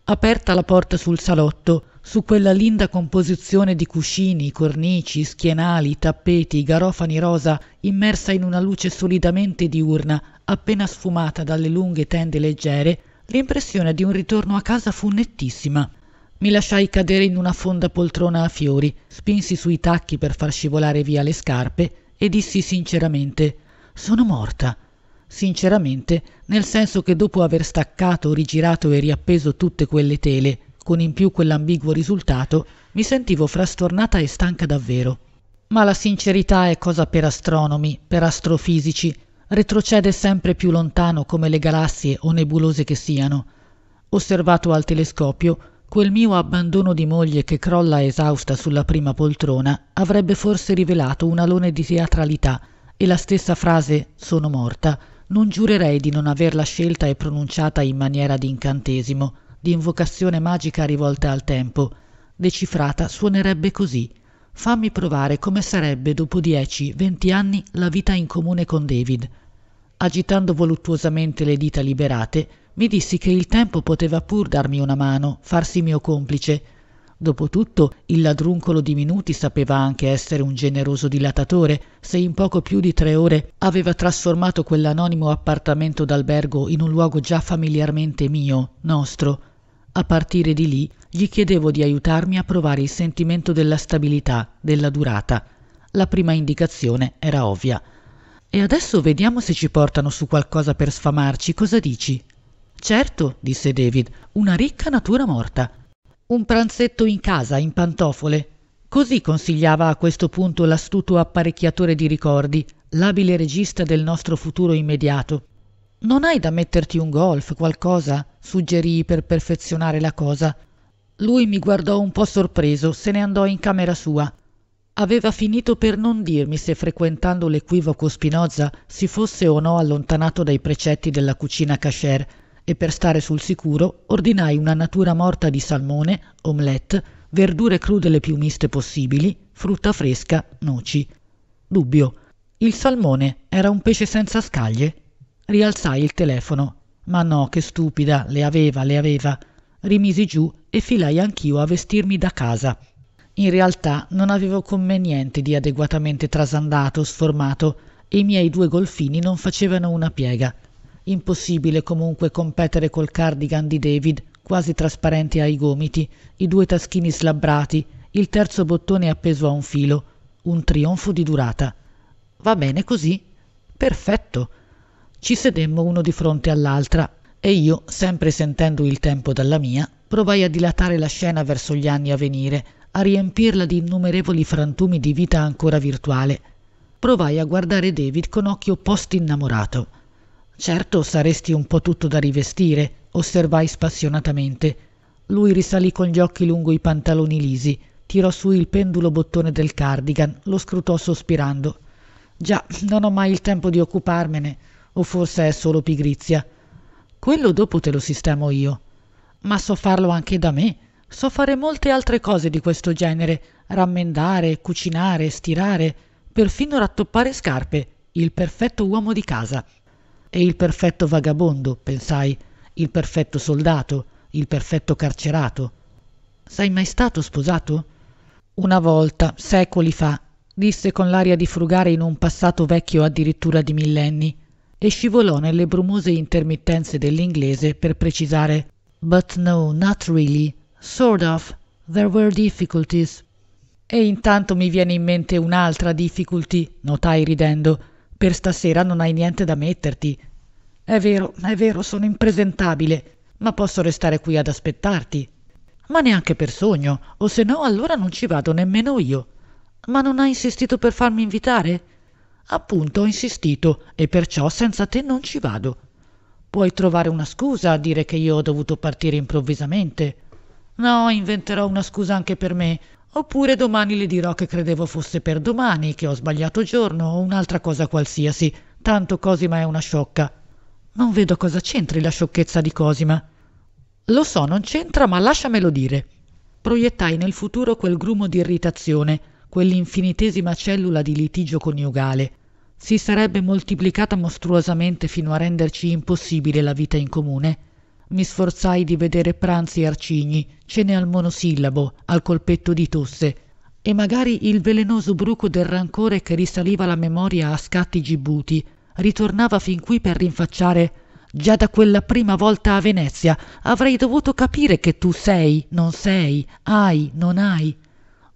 Aperta la porta sul salotto, su quella linda composizione di cuscini, cornici, schienali, tappeti, garofani rosa, immersa in una luce solidamente diurna, appena sfumata dalle lunghe tende leggere, l'impressione di un ritorno a casa fu nettissima. Mi lasciai cadere in una fonda poltrona a fiori, spinsi sui tacchi per far scivolare via le scarpe e dissi sinceramente sono morta sinceramente nel senso che dopo aver staccato rigirato e riappeso tutte quelle tele con in più quell'ambiguo risultato mi sentivo frastornata e stanca davvero ma la sincerità è cosa per astronomi per astrofisici retrocede sempre più lontano come le galassie o nebulose che siano osservato al telescopio quel mio abbandono di moglie che crolla esausta sulla prima poltrona avrebbe forse rivelato un alone di teatralità e la stessa frase sono morta, non giurerei di non averla scelta e pronunciata in maniera di incantesimo, di invocazione magica rivolta al tempo. Decifrata suonerebbe così. Fammi provare come sarebbe dopo dieci, venti anni la vita in comune con David. Agitando voluttuosamente le dita liberate, mi dissi che il tempo poteva pur darmi una mano, farsi mio complice, Dopotutto il ladruncolo di minuti sapeva anche essere un generoso dilatatore, se in poco più di tre ore aveva trasformato quell'anonimo appartamento d'albergo in un luogo già familiarmente mio, nostro. A partire di lì gli chiedevo di aiutarmi a provare il sentimento della stabilità, della durata. La prima indicazione era ovvia. E adesso vediamo se ci portano su qualcosa per sfamarci, cosa dici? Certo, disse David, una ricca natura morta. Un pranzetto in casa, in pantofole. Così consigliava a questo punto l'astuto apparecchiatore di ricordi, l'abile regista del nostro futuro immediato. Non hai da metterti un golf, qualcosa? suggerì per perfezionare la cosa. Lui mi guardò un po' sorpreso, se ne andò in camera sua. Aveva finito per non dirmi se frequentando l'equivoco Spinoza si fosse o no allontanato dai precetti della cucina kasher, e per stare sul sicuro ordinai una natura morta di salmone omelette verdure crude le più miste possibili frutta fresca noci dubbio il salmone era un pesce senza scaglie rialzai il telefono ma no che stupida le aveva le aveva rimisi giù e filai anch'io a vestirmi da casa in realtà non avevo con me niente di adeguatamente trasandato sformato e i miei due golfini non facevano una piega Impossibile comunque competere col cardigan di David, quasi trasparente ai gomiti, i due taschini slabbrati, il terzo bottone appeso a un filo. Un trionfo di durata. Va bene così? Perfetto. Ci sedemmo uno di fronte all'altra e io, sempre sentendo il tempo dalla mia, provai a dilatare la scena verso gli anni a venire, a riempirla di innumerevoli frantumi di vita ancora virtuale. Provai a guardare David con occhio post innamorato certo saresti un po tutto da rivestire osservai spassionatamente lui risalì con gli occhi lungo i pantaloni lisi tirò su il pendulo bottone del cardigan lo scrutò sospirando già non ho mai il tempo di occuparmene o forse è solo pigrizia quello dopo te lo sistemo io ma so farlo anche da me so fare molte altre cose di questo genere rammendare cucinare stirare perfino rattoppare scarpe il perfetto uomo di casa e il perfetto vagabondo, pensai, il perfetto soldato, il perfetto carcerato. Sei mai stato sposato? Una volta, secoli fa, disse con l'aria di frugare in un passato vecchio addirittura di millenni, e scivolò nelle brumose intermittenze dell'inglese per precisare But no, not really. Sort of. There were difficulties. E intanto mi viene in mente un'altra difficulty, notai ridendo, per stasera non hai niente da metterti. È vero, è vero, sono impresentabile, ma posso restare qui ad aspettarti. Ma neanche per sogno, o se no allora non ci vado nemmeno io. Ma non hai insistito per farmi invitare? Appunto, ho insistito, e perciò senza te non ci vado. Puoi trovare una scusa a dire che io ho dovuto partire improvvisamente. No, inventerò una scusa anche per me, Oppure domani le dirò che credevo fosse per domani, che ho sbagliato giorno o un'altra cosa qualsiasi. Tanto Cosima è una sciocca. Non vedo cosa c'entri la sciocchezza di Cosima. Lo so, non c'entra, ma lasciamelo dire. Proiettai nel futuro quel grumo di irritazione, quell'infinitesima cellula di litigio coniugale. Si sarebbe moltiplicata mostruosamente fino a renderci impossibile la vita in comune mi sforzai di vedere pranzi arcigni, cene al monosillabo, al colpetto di tosse, e magari il velenoso bruco del rancore che risaliva la memoria a scatti gibuti, ritornava fin qui per rinfacciare Già da quella prima volta a Venezia avrei dovuto capire che tu sei, non sei, hai, non hai.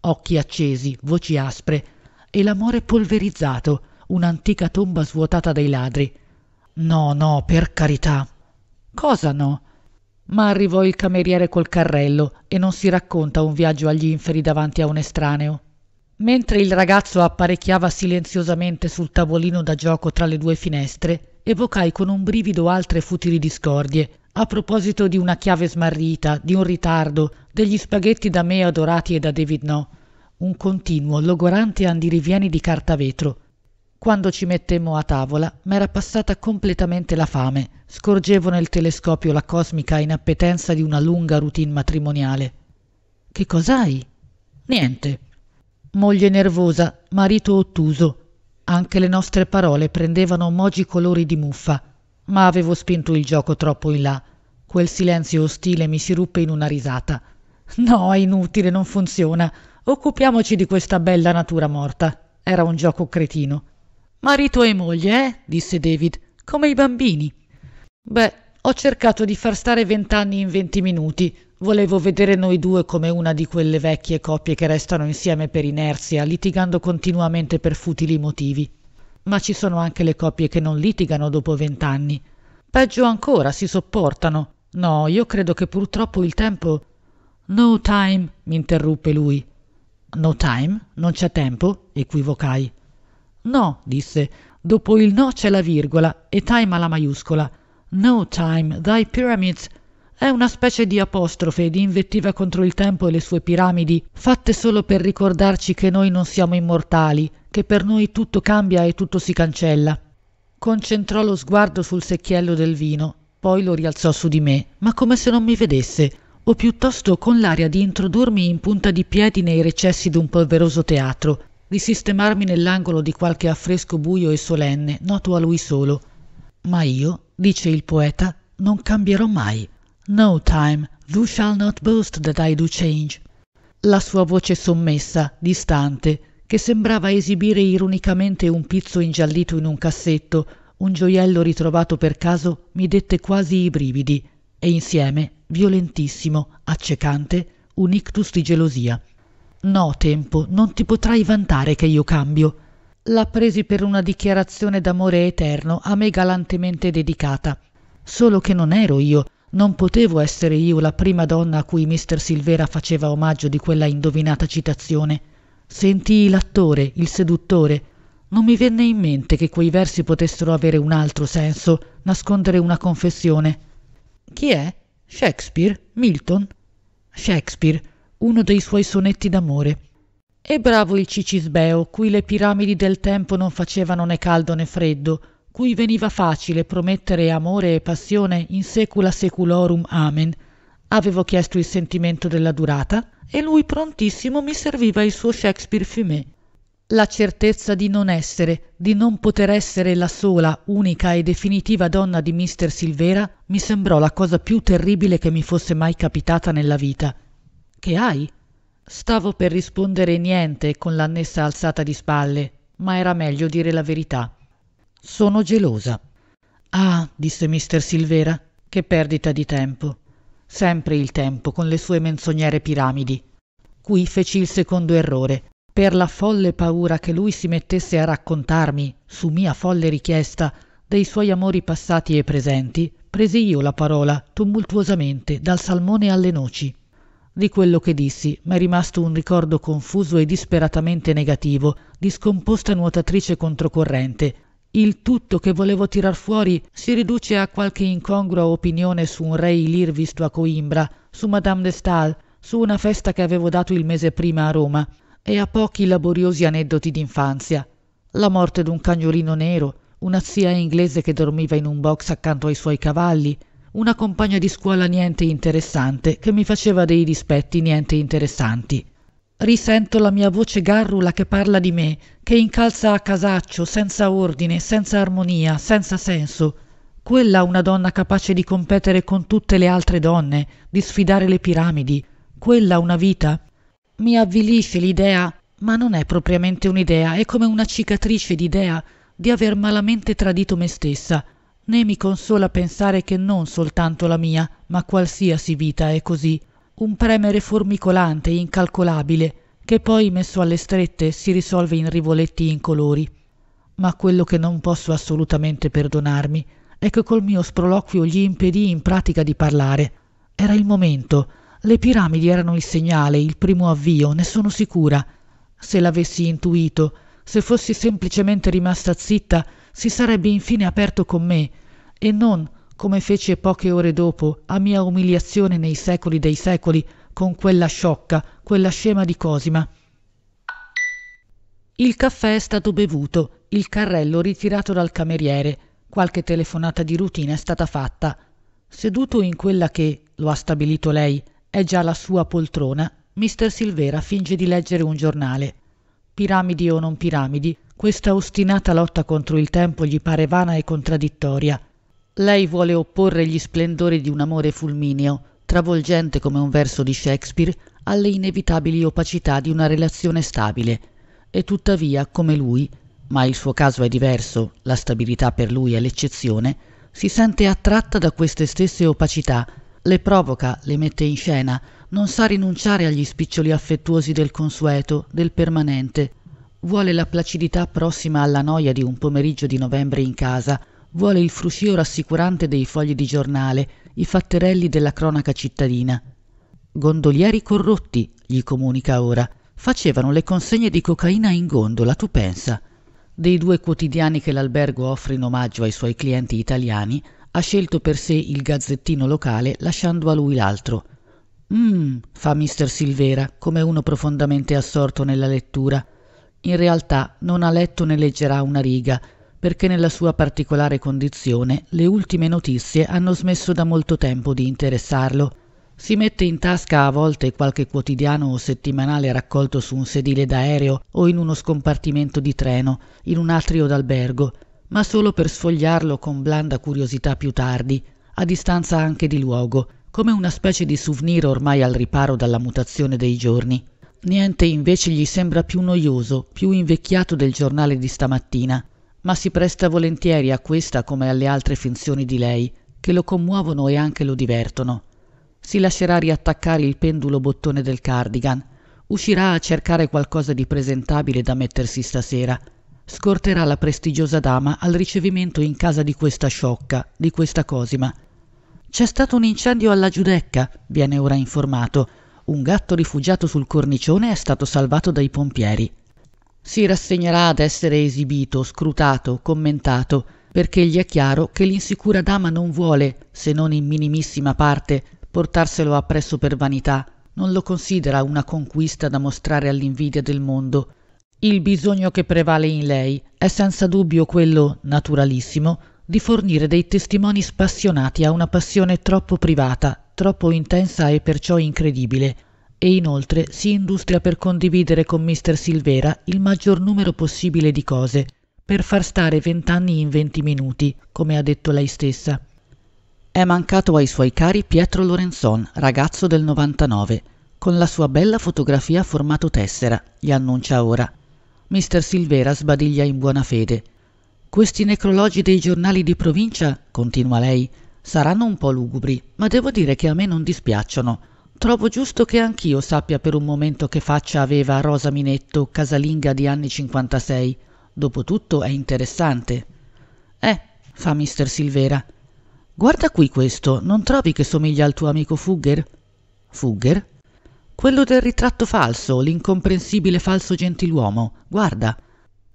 Occhi accesi, voci aspre, e l'amore polverizzato, un'antica tomba svuotata dai ladri. No, no, per carità. Cosa no? ma arrivò il cameriere col carrello e non si racconta un viaggio agli inferi davanti a un estraneo. Mentre il ragazzo apparecchiava silenziosamente sul tavolino da gioco tra le due finestre, evocai con un brivido altre futili discordie, a proposito di una chiave smarrita, di un ritardo, degli spaghetti da me adorati e da David No, un continuo, logorante andirivieni di carta vetro, quando ci mettemmo a tavola, m'era passata completamente la fame. Scorgevo nel telescopio la cosmica inappetenza di una lunga routine matrimoniale. Che cos'hai? Niente. Moglie nervosa, marito ottuso. Anche le nostre parole prendevano mogi colori di muffa, ma avevo spinto il gioco troppo in là. Quel silenzio ostile mi si ruppe in una risata. No, è inutile, non funziona. Occupiamoci di questa bella natura morta. Era un gioco cretino. Marito e moglie, eh? disse David, come i bambini. Beh, ho cercato di far stare vent'anni in venti minuti. Volevo vedere noi due come una di quelle vecchie coppie che restano insieme per inerzia, litigando continuamente per futili motivi. Ma ci sono anche le coppie che non litigano dopo vent'anni. Peggio ancora, si sopportano. No, io credo che purtroppo il tempo. No time, mi interruppe lui. No time? Non c'è tempo? equivocai no disse dopo il no c'è la virgola e time alla maiuscola no time thy pyramids è una specie di apostrofe di invettiva contro il tempo e le sue piramidi fatte solo per ricordarci che noi non siamo immortali che per noi tutto cambia e tutto si cancella concentrò lo sguardo sul secchiello del vino poi lo rialzò su di me ma come se non mi vedesse o piuttosto con l'aria di introdurmi in punta di piedi nei recessi d'un polveroso teatro di sistemarmi nell'angolo di qualche affresco buio e solenne, noto a lui solo. Ma io, dice il poeta, non cambierò mai. No time, thou shall not boast that I do change. La sua voce sommessa, distante, che sembrava esibire ironicamente un pizzo ingiallito in un cassetto, un gioiello ritrovato per caso, mi dette quasi i brividi, e insieme, violentissimo, accecante, un ictus di gelosia. No, Tempo, non ti potrai vantare che io cambio. La presi per una dichiarazione d'amore eterno a me galantemente dedicata. Solo che non ero io, non potevo essere io la prima donna a cui Mr. Silvera faceva omaggio di quella indovinata citazione. Sentii l'attore, il seduttore. Non mi venne in mente che quei versi potessero avere un altro senso, nascondere una confessione. Chi è? Shakespeare? Milton? Shakespeare uno dei suoi sonetti d'amore. E bravo il Cicisbeo, cui le piramidi del tempo non facevano né caldo né freddo, cui veniva facile promettere amore e passione in secula seculorum amen. Avevo chiesto il sentimento della durata e lui prontissimo mi serviva il suo Shakespeare fumé. La certezza di non essere, di non poter essere la sola, unica e definitiva donna di Mr. Silvera mi sembrò la cosa più terribile che mi fosse mai capitata nella vita che hai? Stavo per rispondere niente con l'annessa alzata di spalle, ma era meglio dire la verità. Sono gelosa. Ah, disse mister Silvera, che perdita di tempo. Sempre il tempo con le sue menzognere piramidi. Qui feci il secondo errore, per la folle paura che lui si mettesse a raccontarmi, su mia folle richiesta, dei suoi amori passati e presenti, presi io la parola, tumultuosamente, dal salmone alle noci di quello che dissi m'è rimasto un ricordo confuso e disperatamente negativo di scomposta nuotatrice controcorrente il tutto che volevo tirar fuori si riduce a qualche incongrua opinione su un re Ilir visto a Coimbra su madame de Stael, su una festa che avevo dato il mese prima a Roma e a pochi laboriosi aneddoti d'infanzia la morte d'un cagnolino nero una zia inglese che dormiva in un box accanto ai suoi cavalli una compagna di scuola niente interessante che mi faceva dei dispetti niente interessanti. Risento la mia voce garrula che parla di me, che incalza a casaccio, senza ordine, senza armonia, senza senso. Quella una donna capace di competere con tutte le altre donne, di sfidare le piramidi. Quella una vita. Mi avvilisce l'idea, ma non è propriamente un'idea, è come una cicatrice d'idea, di aver malamente tradito me stessa, né mi consola pensare che non soltanto la mia, ma qualsiasi vita è così, un premere formicolante e incalcolabile, che poi messo alle strette si risolve in rivoletti incolori. Ma quello che non posso assolutamente perdonarmi è che col mio sproloquio gli impedì in pratica di parlare. Era il momento. Le piramidi erano il segnale, il primo avvio, ne sono sicura. Se l'avessi intuito, se fossi semplicemente rimasta zitta, si sarebbe infine aperto con me e non come fece poche ore dopo a mia umiliazione nei secoli dei secoli con quella sciocca quella scema di cosima il caffè è stato bevuto il carrello ritirato dal cameriere qualche telefonata di routine è stata fatta seduto in quella che lo ha stabilito lei è già la sua poltrona Mr. silvera finge di leggere un giornale Piramidi o non piramidi, questa ostinata lotta contro il tempo gli pare vana e contraddittoria. Lei vuole opporre gli splendori di un amore fulmineo, travolgente come un verso di Shakespeare, alle inevitabili opacità di una relazione stabile. E tuttavia, come lui, ma il suo caso è diverso, la stabilità per lui è l'eccezione, si sente attratta da queste stesse opacità, le provoca, le mette in scena, non sa rinunciare agli spiccioli affettuosi del consueto del permanente vuole la placidità prossima alla noia di un pomeriggio di novembre in casa vuole il fruscio rassicurante dei fogli di giornale i fatterelli della cronaca cittadina gondolieri corrotti gli comunica ora facevano le consegne di cocaina in gondola tu pensa dei due quotidiani che l'albergo offre in omaggio ai suoi clienti italiani ha scelto per sé il gazzettino locale lasciando a lui l'altro mh mm, fa mister silvera come uno profondamente assorto nella lettura in realtà non ha letto né leggerà una riga perché nella sua particolare condizione le ultime notizie hanno smesso da molto tempo di interessarlo si mette in tasca a volte qualche quotidiano o settimanale raccolto su un sedile d'aereo o in uno scompartimento di treno in un atrio d'albergo ma solo per sfogliarlo con blanda curiosità più tardi a distanza anche di luogo come una specie di souvenir ormai al riparo dalla mutazione dei giorni. Niente invece gli sembra più noioso, più invecchiato del giornale di stamattina, ma si presta volentieri a questa come alle altre finzioni di lei, che lo commuovono e anche lo divertono. Si lascerà riattaccare il pendulo bottone del cardigan, uscirà a cercare qualcosa di presentabile da mettersi stasera, scorterà la prestigiosa dama al ricevimento in casa di questa sciocca, di questa Cosima, c'è stato un incendio alla Giudecca, viene ora informato. Un gatto rifugiato sul cornicione è stato salvato dai pompieri. Si rassegnerà ad essere esibito, scrutato, commentato, perché gli è chiaro che l'insicura dama non vuole, se non in minimissima parte, portarselo appresso per vanità, non lo considera una conquista da mostrare all'invidia del mondo. Il bisogno che prevale in lei è senza dubbio quello, naturalissimo, di fornire dei testimoni spassionati a una passione troppo privata, troppo intensa e perciò incredibile, e inoltre si industria per condividere con Mr. Silvera il maggior numero possibile di cose, per far stare vent'anni in venti minuti, come ha detto lei stessa. È mancato ai suoi cari Pietro Lorenzon, ragazzo del 99, con la sua bella fotografia a formato tessera, gli annuncia ora. Mr. Silvera sbadiglia in buona fede. Questi necrologi dei giornali di provincia, continua lei, saranno un po' lugubri, ma devo dire che a me non dispiacciono. Trovo giusto che anch'io sappia per un momento che faccia aveva Rosa Minetto, casalinga di anni 56. Dopotutto è interessante. Eh, fa mister Silvera. Guarda qui questo, non trovi che somiglia al tuo amico Fugger? Fugger? Quello del ritratto falso, l'incomprensibile falso gentiluomo. Guarda.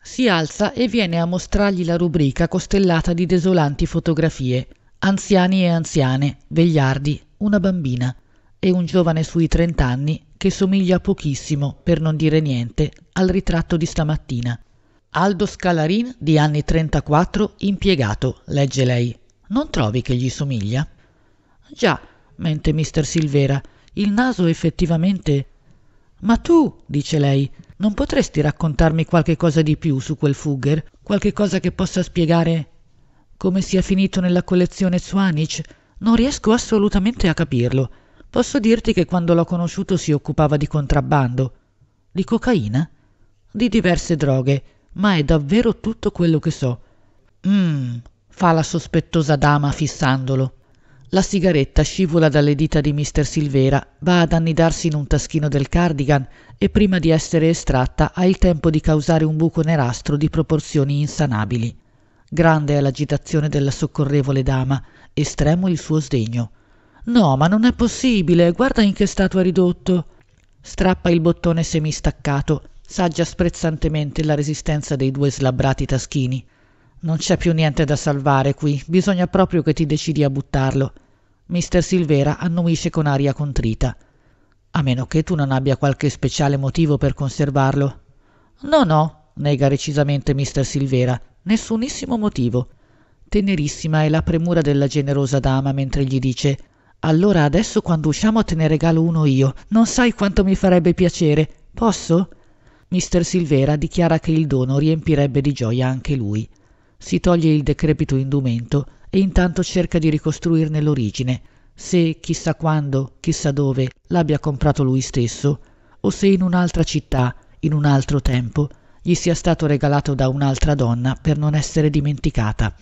Si alza e viene a mostrargli la rubrica costellata di desolanti fotografie. Anziani e anziane, vegliardi, una bambina e un giovane sui trent'anni che somiglia pochissimo, per non dire niente, al ritratto di stamattina. Aldo Scalarin, di anni 34, impiegato, legge lei. Non trovi che gli somiglia? Già, mente mister Silvera, il naso effettivamente ma tu dice lei non potresti raccontarmi qualche cosa di più su quel fugger qualche cosa che possa spiegare come sia finito nella collezione Swanich non riesco assolutamente a capirlo posso dirti che quando l'ho conosciuto si occupava di contrabbando di cocaina di diverse droghe ma è davvero tutto quello che so mmm fa la sospettosa dama fissandolo la sigaretta scivola dalle dita di mister silvera va ad annidarsi in un taschino del cardigan e prima di essere estratta ha il tempo di causare un buco nerastro di proporzioni insanabili grande è l'agitazione della soccorrevole dama estremo il suo sdegno no ma non è possibile guarda in che stato è ridotto strappa il bottone semistaccato saggia sprezzantemente la resistenza dei due slabbrati taschini non c'è più niente da salvare qui, bisogna proprio che ti decidi a buttarlo. Mister Silvera annuisce con aria contrita. A meno che tu non abbia qualche speciale motivo per conservarlo. No, no, nega recisamente Mister Silvera, nessunissimo motivo. Tenerissima è la premura della generosa dama mentre gli dice Allora adesso quando usciamo te ne regalo uno io. Non sai quanto mi farebbe piacere. Posso? Mister Silvera dichiara che il dono riempirebbe di gioia anche lui si toglie il decrepito indumento e intanto cerca di ricostruirne l'origine, se chissà quando, chissà dove l'abbia comprato lui stesso, o se in un'altra città, in un altro tempo, gli sia stato regalato da un'altra donna per non essere dimenticata.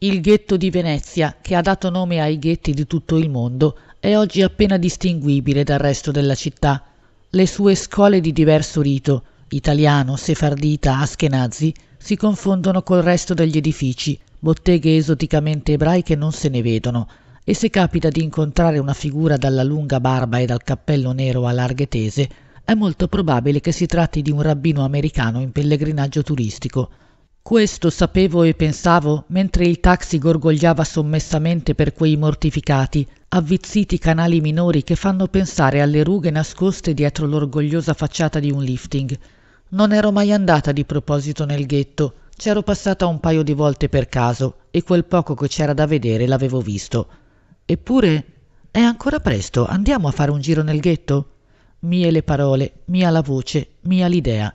Il ghetto di Venezia, che ha dato nome ai ghetti di tutto il mondo, è oggi appena distinguibile dal resto della città. Le sue scuole di diverso rito, italiano, sefardita, askenazi, si confondono col resto degli edifici, botteghe esoticamente ebraiche non se ne vedono, e se capita di incontrare una figura dalla lunga barba e dal cappello nero a larghe tese, è molto probabile che si tratti di un rabbino americano in pellegrinaggio turistico. Questo sapevo e pensavo mentre il taxi gorgogliava sommessamente per quei mortificati, avvizziti canali minori che fanno pensare alle rughe nascoste dietro l'orgogliosa facciata di un lifting non ero mai andata di proposito nel ghetto c'ero passata un paio di volte per caso e quel poco che c'era da vedere l'avevo visto eppure è ancora presto andiamo a fare un giro nel ghetto mie le parole mia la voce mia l'idea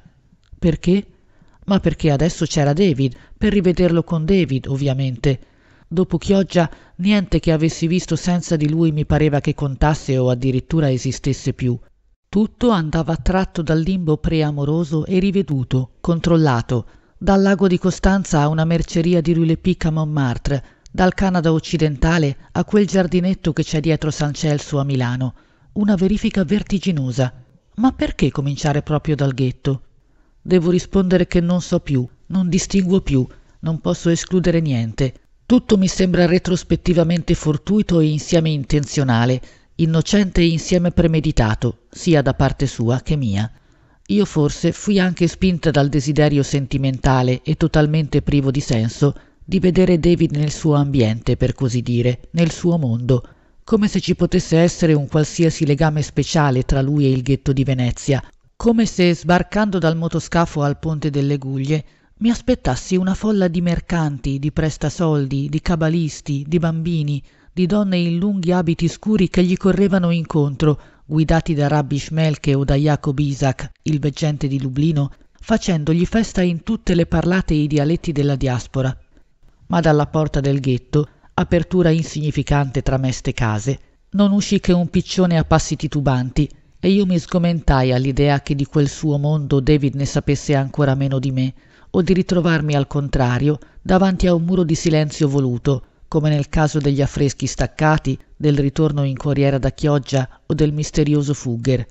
perché ma perché adesso c'era David per rivederlo con David ovviamente dopo Chioggia niente che avessi visto senza di lui mi pareva che contasse o addirittura esistesse più tutto andava tratto dal limbo preamoroso e riveduto, controllato, dal lago di Costanza a una merceria di Rue Rulepic a Montmartre, dal Canada occidentale a quel giardinetto che c'è dietro San Celso a Milano. Una verifica vertiginosa. Ma perché cominciare proprio dal ghetto? Devo rispondere che non so più, non distinguo più, non posso escludere niente. Tutto mi sembra retrospettivamente fortuito e insieme intenzionale innocente e insieme premeditato, sia da parte sua che mia. Io forse fui anche spinta dal desiderio sentimentale e totalmente privo di senso di vedere David nel suo ambiente, per così dire, nel suo mondo, come se ci potesse essere un qualsiasi legame speciale tra lui e il ghetto di Venezia, come se sbarcando dal motoscafo al ponte delle Guglie mi aspettassi una folla di mercanti, di prestasoldi, di cabalisti, di bambini, di donne in lunghi abiti scuri che gli correvano incontro guidati da rabbi Schmelke o da Jacob Isaac, il veggente di Lublino, facendogli festa in tutte le parlate e i dialetti della diaspora. Ma dalla porta del ghetto, apertura insignificante tra meste case, non uscì che un piccione a passi titubanti e io mi sgomentai all'idea che di quel suo mondo David ne sapesse ancora meno di me, o di ritrovarmi al contrario davanti a un muro di silenzio voluto, come nel caso degli affreschi staccati, del ritorno in corriera da Chioggia o del misterioso Fugger.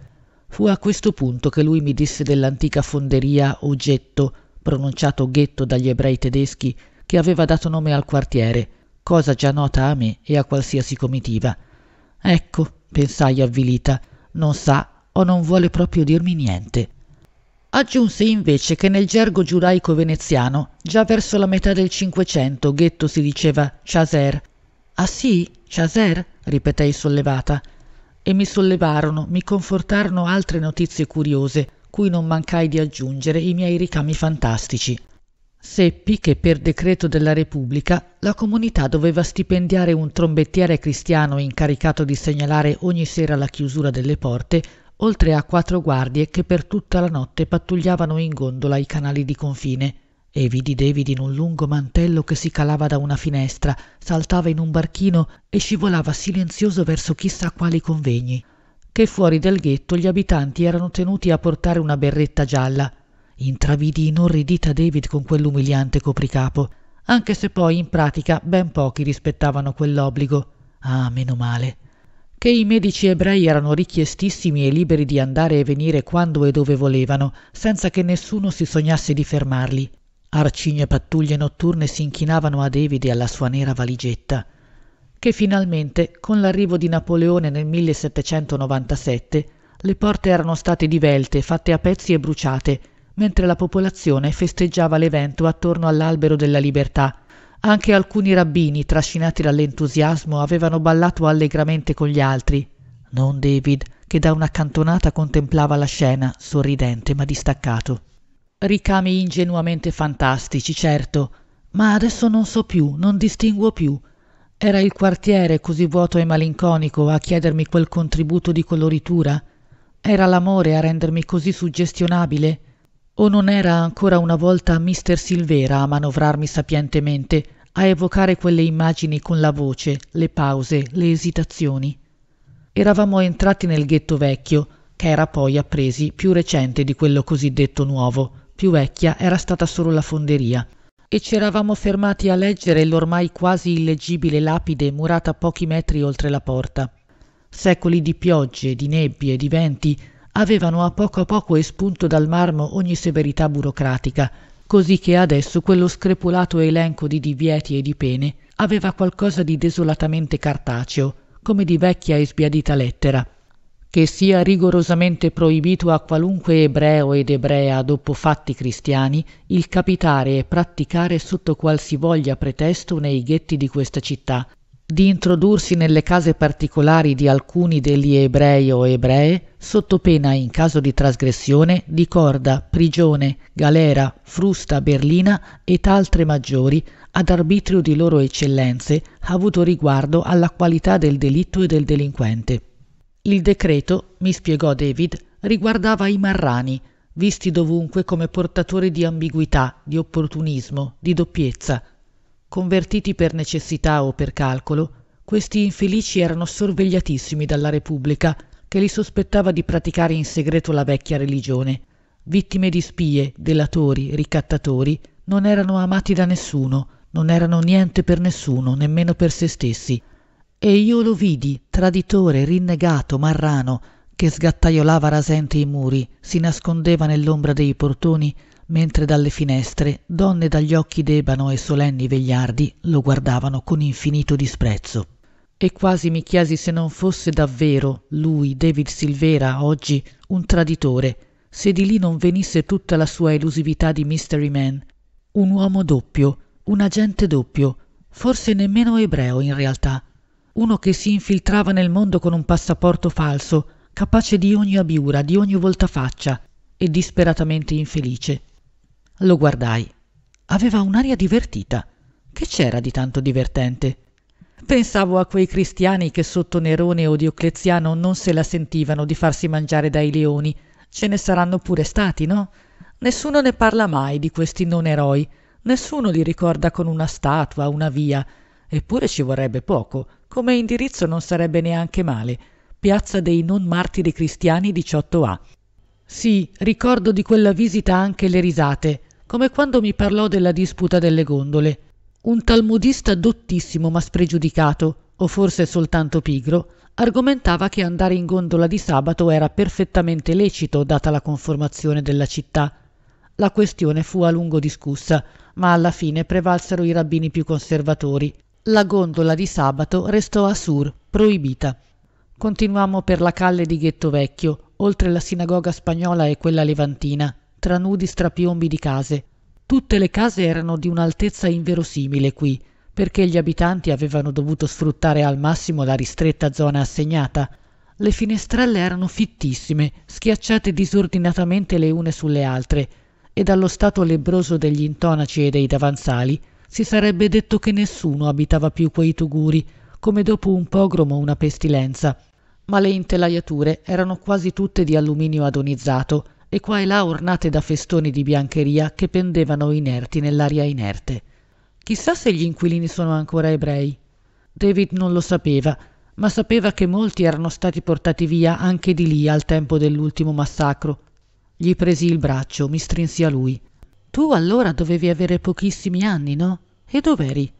Fu a questo punto che lui mi disse dell'antica fonderia o getto, pronunciato ghetto dagli ebrei tedeschi, che aveva dato nome al quartiere, cosa già nota a me e a qualsiasi comitiva. Ecco, pensai avvilita, non sa o non vuole proprio dirmi niente. Aggiunse invece che nel gergo giuraico veneziano, già verso la metà del Cinquecento, ghetto si diceva chaser. Ah sì, chaser? ripetei sollevata. E mi sollevarono, mi confortarono altre notizie curiose, cui non mancai di aggiungere i miei ricami fantastici. Seppi che per decreto della Repubblica la comunità doveva stipendiare un trombettiere cristiano incaricato di segnalare ogni sera la chiusura delle porte oltre a quattro guardie che per tutta la notte pattugliavano in gondola i canali di confine e vidi david in un lungo mantello che si calava da una finestra saltava in un barchino e scivolava silenzioso verso chissà quali convegni che fuori del ghetto gli abitanti erano tenuti a portare una berretta gialla intravidi inorridita david con quell'umiliante copricapo anche se poi in pratica ben pochi rispettavano quell'obbligo ah meno male che i medici ebrei erano richiestissimi e liberi di andare e venire quando e dove volevano, senza che nessuno si sognasse di fermarli. Arcigne pattuglie notturne si inchinavano a David alla sua nera valigetta, che finalmente, con l'arrivo di Napoleone nel 1797, le porte erano state divelte, fatte a pezzi e bruciate, mentre la popolazione festeggiava l'evento attorno all'albero della libertà, anche alcuni rabbini, trascinati dall'entusiasmo, avevano ballato allegramente con gli altri. Non David, che da una cantonata contemplava la scena, sorridente ma distaccato. Ricami ingenuamente fantastici, certo, ma adesso non so più, non distinguo più. Era il quartiere così vuoto e malinconico a chiedermi quel contributo di coloritura? Era l'amore a rendermi così suggestionabile? o non era ancora una volta mister silvera a manovrarmi sapientemente a evocare quelle immagini con la voce le pause le esitazioni eravamo entrati nel ghetto vecchio ch'era poi appresi più recente di quello così detto nuovo più vecchia era stata solo la fonderia e ci eravamo fermati a leggere l'ormai quasi illeggibile lapide murata pochi metri oltre la porta secoli di piogge di nebbie di venti avevano a poco a poco espunto dal marmo ogni severità burocratica così che adesso quello screpolato elenco di divieti e di pene aveva qualcosa di desolatamente cartaceo come di vecchia e sbiadita lettera che sia rigorosamente proibito a qualunque ebreo ed ebrea dopo fatti cristiani il capitare e praticare sotto qualsivoglia pretesto nei ghetti di questa città di introdursi nelle case particolari di alcuni degli ebrei o ebree, sotto pena, in caso di trasgressione, di corda, prigione, galera, frusta, berlina ed altre maggiori, ad arbitrio di loro eccellenze, avuto riguardo alla qualità del delitto e del delinquente. Il decreto, mi spiegò David, riguardava i marrani, visti dovunque come portatori di ambiguità, di opportunismo, di doppiezza, convertiti per necessità o per calcolo, questi infelici erano sorvegliatissimi dalla Repubblica, che li sospettava di praticare in segreto la vecchia religione. Vittime di spie, delatori, ricattatori, non erano amati da nessuno, non erano niente per nessuno, nemmeno per se stessi. E io lo vidi, traditore, rinnegato, marrano, che sgattaiolava rasente i muri, si nascondeva nell'ombra dei portoni mentre dalle finestre donne dagli occhi d'ebano e solenni vegliardi lo guardavano con infinito disprezzo e quasi mi chiesi se non fosse davvero lui david silvera oggi un traditore se di lì non venisse tutta la sua elusività di mystery man un uomo doppio un agente doppio forse nemmeno ebreo in realtà uno che si infiltrava nel mondo con un passaporto falso capace di ogni abiura di ogni voltafaccia e disperatamente infelice lo guardai aveva un'aria divertita che c'era di tanto divertente pensavo a quei cristiani che sotto nerone o diocleziano non se la sentivano di farsi mangiare dai leoni ce ne saranno pure stati no nessuno ne parla mai di questi non eroi nessuno li ricorda con una statua una via eppure ci vorrebbe poco come indirizzo non sarebbe neanche male piazza dei non martiri cristiani 18 a sì, ricordo di quella visita anche le risate, come quando mi parlò della disputa delle gondole. Un talmudista dottissimo ma spregiudicato, o forse soltanto pigro, argomentava che andare in gondola di sabato era perfettamente lecito data la conformazione della città. La questione fu a lungo discussa, ma alla fine prevalsero i rabbini più conservatori. La gondola di sabato restò a Sur, proibita. Continuammo per la calle di Ghetto Vecchio, oltre la sinagoga spagnola e quella levantina, tra nudi strapiombi di case. Tutte le case erano di un'altezza inverosimile qui, perché gli abitanti avevano dovuto sfruttare al massimo la ristretta zona assegnata. Le finestrelle erano fittissime, schiacciate disordinatamente le une sulle altre, e dallo stato lebbroso degli intonaci e dei davanzali si sarebbe detto che nessuno abitava più quei tuguri, come dopo un pogromo o una pestilenza, ma le intelaiature erano quasi tutte di alluminio adonizzato e qua e là ornate da festoni di biancheria che pendevano inerti nell'aria inerte chissà se gli inquilini sono ancora ebrei david non lo sapeva ma sapeva che molti erano stati portati via anche di lì al tempo dell'ultimo massacro gli presi il braccio mi strinsi a lui tu allora dovevi avere pochissimi anni no e dov'eri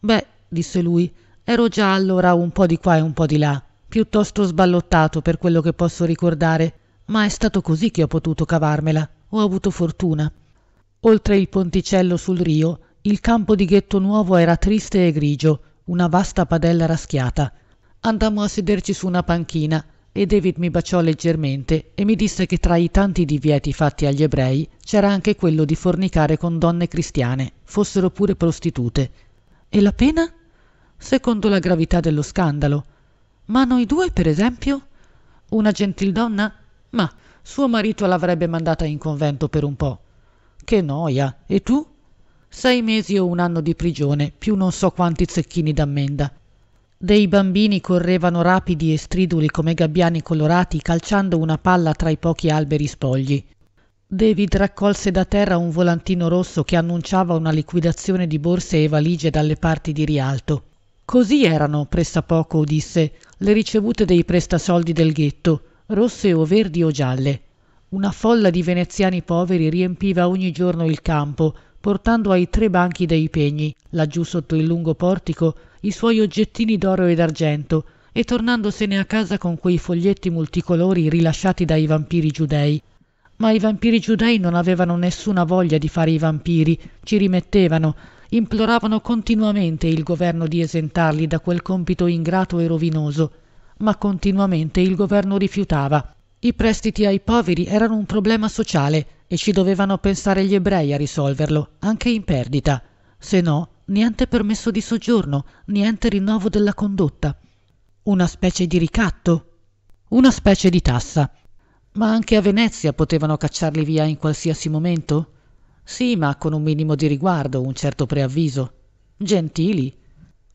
beh disse lui ero già allora un po di qua e un po di là piuttosto sballottato per quello che posso ricordare, ma è stato così che ho potuto cavarmela. Ho avuto fortuna. Oltre il ponticello sul Rio, il campo di Ghetto Nuovo era triste e grigio, una vasta padella raschiata. Andammo a sederci su una panchina e David mi baciò leggermente e mi disse che tra i tanti divieti fatti agli ebrei c'era anche quello di fornicare con donne cristiane, fossero pure prostitute. E la pena? Secondo la gravità dello scandalo, ma noi due per esempio una gentildonna mah suo marito l'avrebbe mandata in convento per un po che noia. e tu sei mesi o un anno di prigione più non so quanti zecchini d'ammenda dei bambini correvano rapidi e striduli come gabbiani colorati calciando una palla tra i pochi alberi spogli David raccolse da terra un volantino rosso che annunciava una liquidazione di borse e valigie dalle parti di Rialto. Così erano, press'a poco, disse, le ricevute dei prestasoldi del ghetto, rosse o verdi o gialle. Una folla di veneziani poveri riempiva ogni giorno il campo, portando ai tre banchi dei pegni, laggiù sotto il lungo portico, i suoi oggettini d'oro e d'argento, e tornandosene a casa con quei foglietti multicolori rilasciati dai vampiri giudei. Ma i vampiri giudei non avevano nessuna voglia di fare i vampiri, ci rimettevano, imploravano continuamente il governo di esentarli da quel compito ingrato e rovinoso, ma continuamente il governo rifiutava. I prestiti ai poveri erano un problema sociale e ci dovevano pensare gli ebrei a risolverlo, anche in perdita. Se no, niente permesso di soggiorno, niente rinnovo della condotta. Una specie di ricatto, una specie di tassa. Ma anche a Venezia potevano cacciarli via in qualsiasi momento? sì ma con un minimo di riguardo un certo preavviso gentili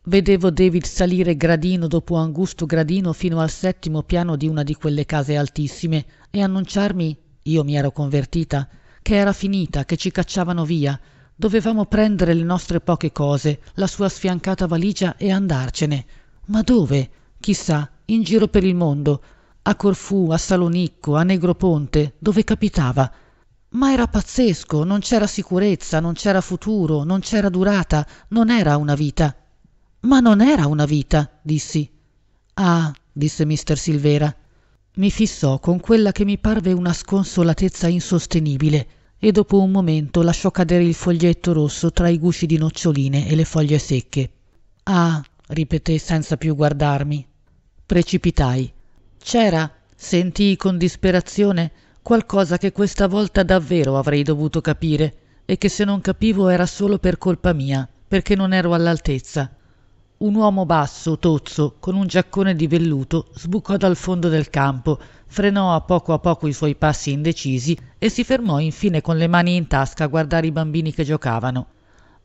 vedevo david salire gradino dopo angusto gradino fino al settimo piano di una di quelle case altissime e annunciarmi io mi ero convertita che era finita che ci cacciavano via dovevamo prendere le nostre poche cose la sua sfiancata valigia e andarcene ma dove Chissà, in giro per il mondo a corfù a salonicco a negroponte dove capitava ma era pazzesco, non c'era sicurezza, non c'era futuro, non c'era durata, non era una vita. Ma non era una vita, dissi. Ah, disse mister Silvera. Mi fissò con quella che mi parve una sconsolatezza insostenibile e dopo un momento lasciò cadere il foglietto rosso tra i gusci di noccioline e le foglie secche. Ah, ripeté senza più guardarmi. Precipitai. C'era, sentii con disperazione, qualcosa che questa volta davvero avrei dovuto capire e che se non capivo era solo per colpa mia, perché non ero all'altezza. Un uomo basso, tozzo, con un giaccone di velluto, sbucò dal fondo del campo, frenò a poco a poco i suoi passi indecisi e si fermò infine con le mani in tasca a guardare i bambini che giocavano.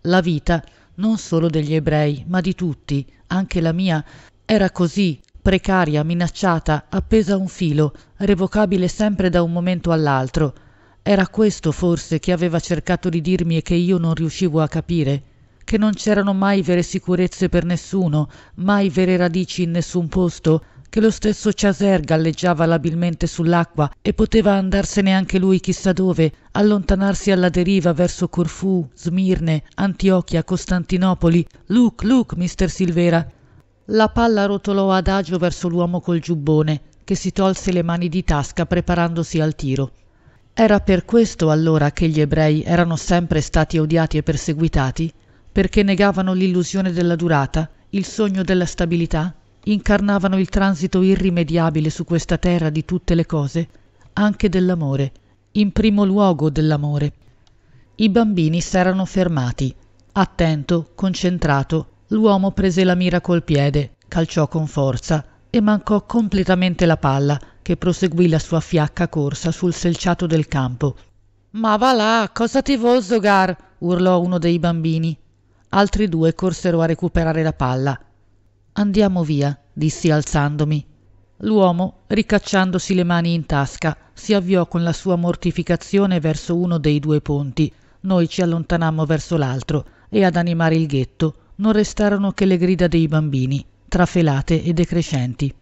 La vita, non solo degli ebrei, ma di tutti, anche la mia, era così, precaria, minacciata, appesa a un filo, revocabile sempre da un momento all'altro. Era questo forse che aveva cercato di dirmi e che io non riuscivo a capire, che non c'erano mai vere sicurezze per nessuno, mai vere radici in nessun posto, che lo stesso Chaser galleggiava labilmente sull'acqua e poteva andarsene anche lui chissà dove, allontanarsi alla deriva verso Corfù, Smirne, Antiochia, Costantinopoli. Luke, Luke, mister Silvera la palla rotolò adagio verso l'uomo col giubbone, che si tolse le mani di tasca preparandosi al tiro. Era per questo allora che gli ebrei erano sempre stati odiati e perseguitati, perché negavano l'illusione della durata, il sogno della stabilità, incarnavano il transito irrimediabile su questa terra di tutte le cose, anche dell'amore, in primo luogo dell'amore. I bambini s'erano fermati, attento, concentrato, l'uomo prese la mira col piede calciò con forza e mancò completamente la palla che proseguì la sua fiacca corsa sul selciato del campo ma va là cosa ti vuol zogar urlò uno dei bambini altri due corsero a recuperare la palla andiamo via dissi alzandomi l'uomo ricacciandosi le mani in tasca si avviò con la sua mortificazione verso uno dei due ponti noi ci allontanammo verso l'altro e ad animare il ghetto non restarono che le grida dei bambini trafelate e decrescenti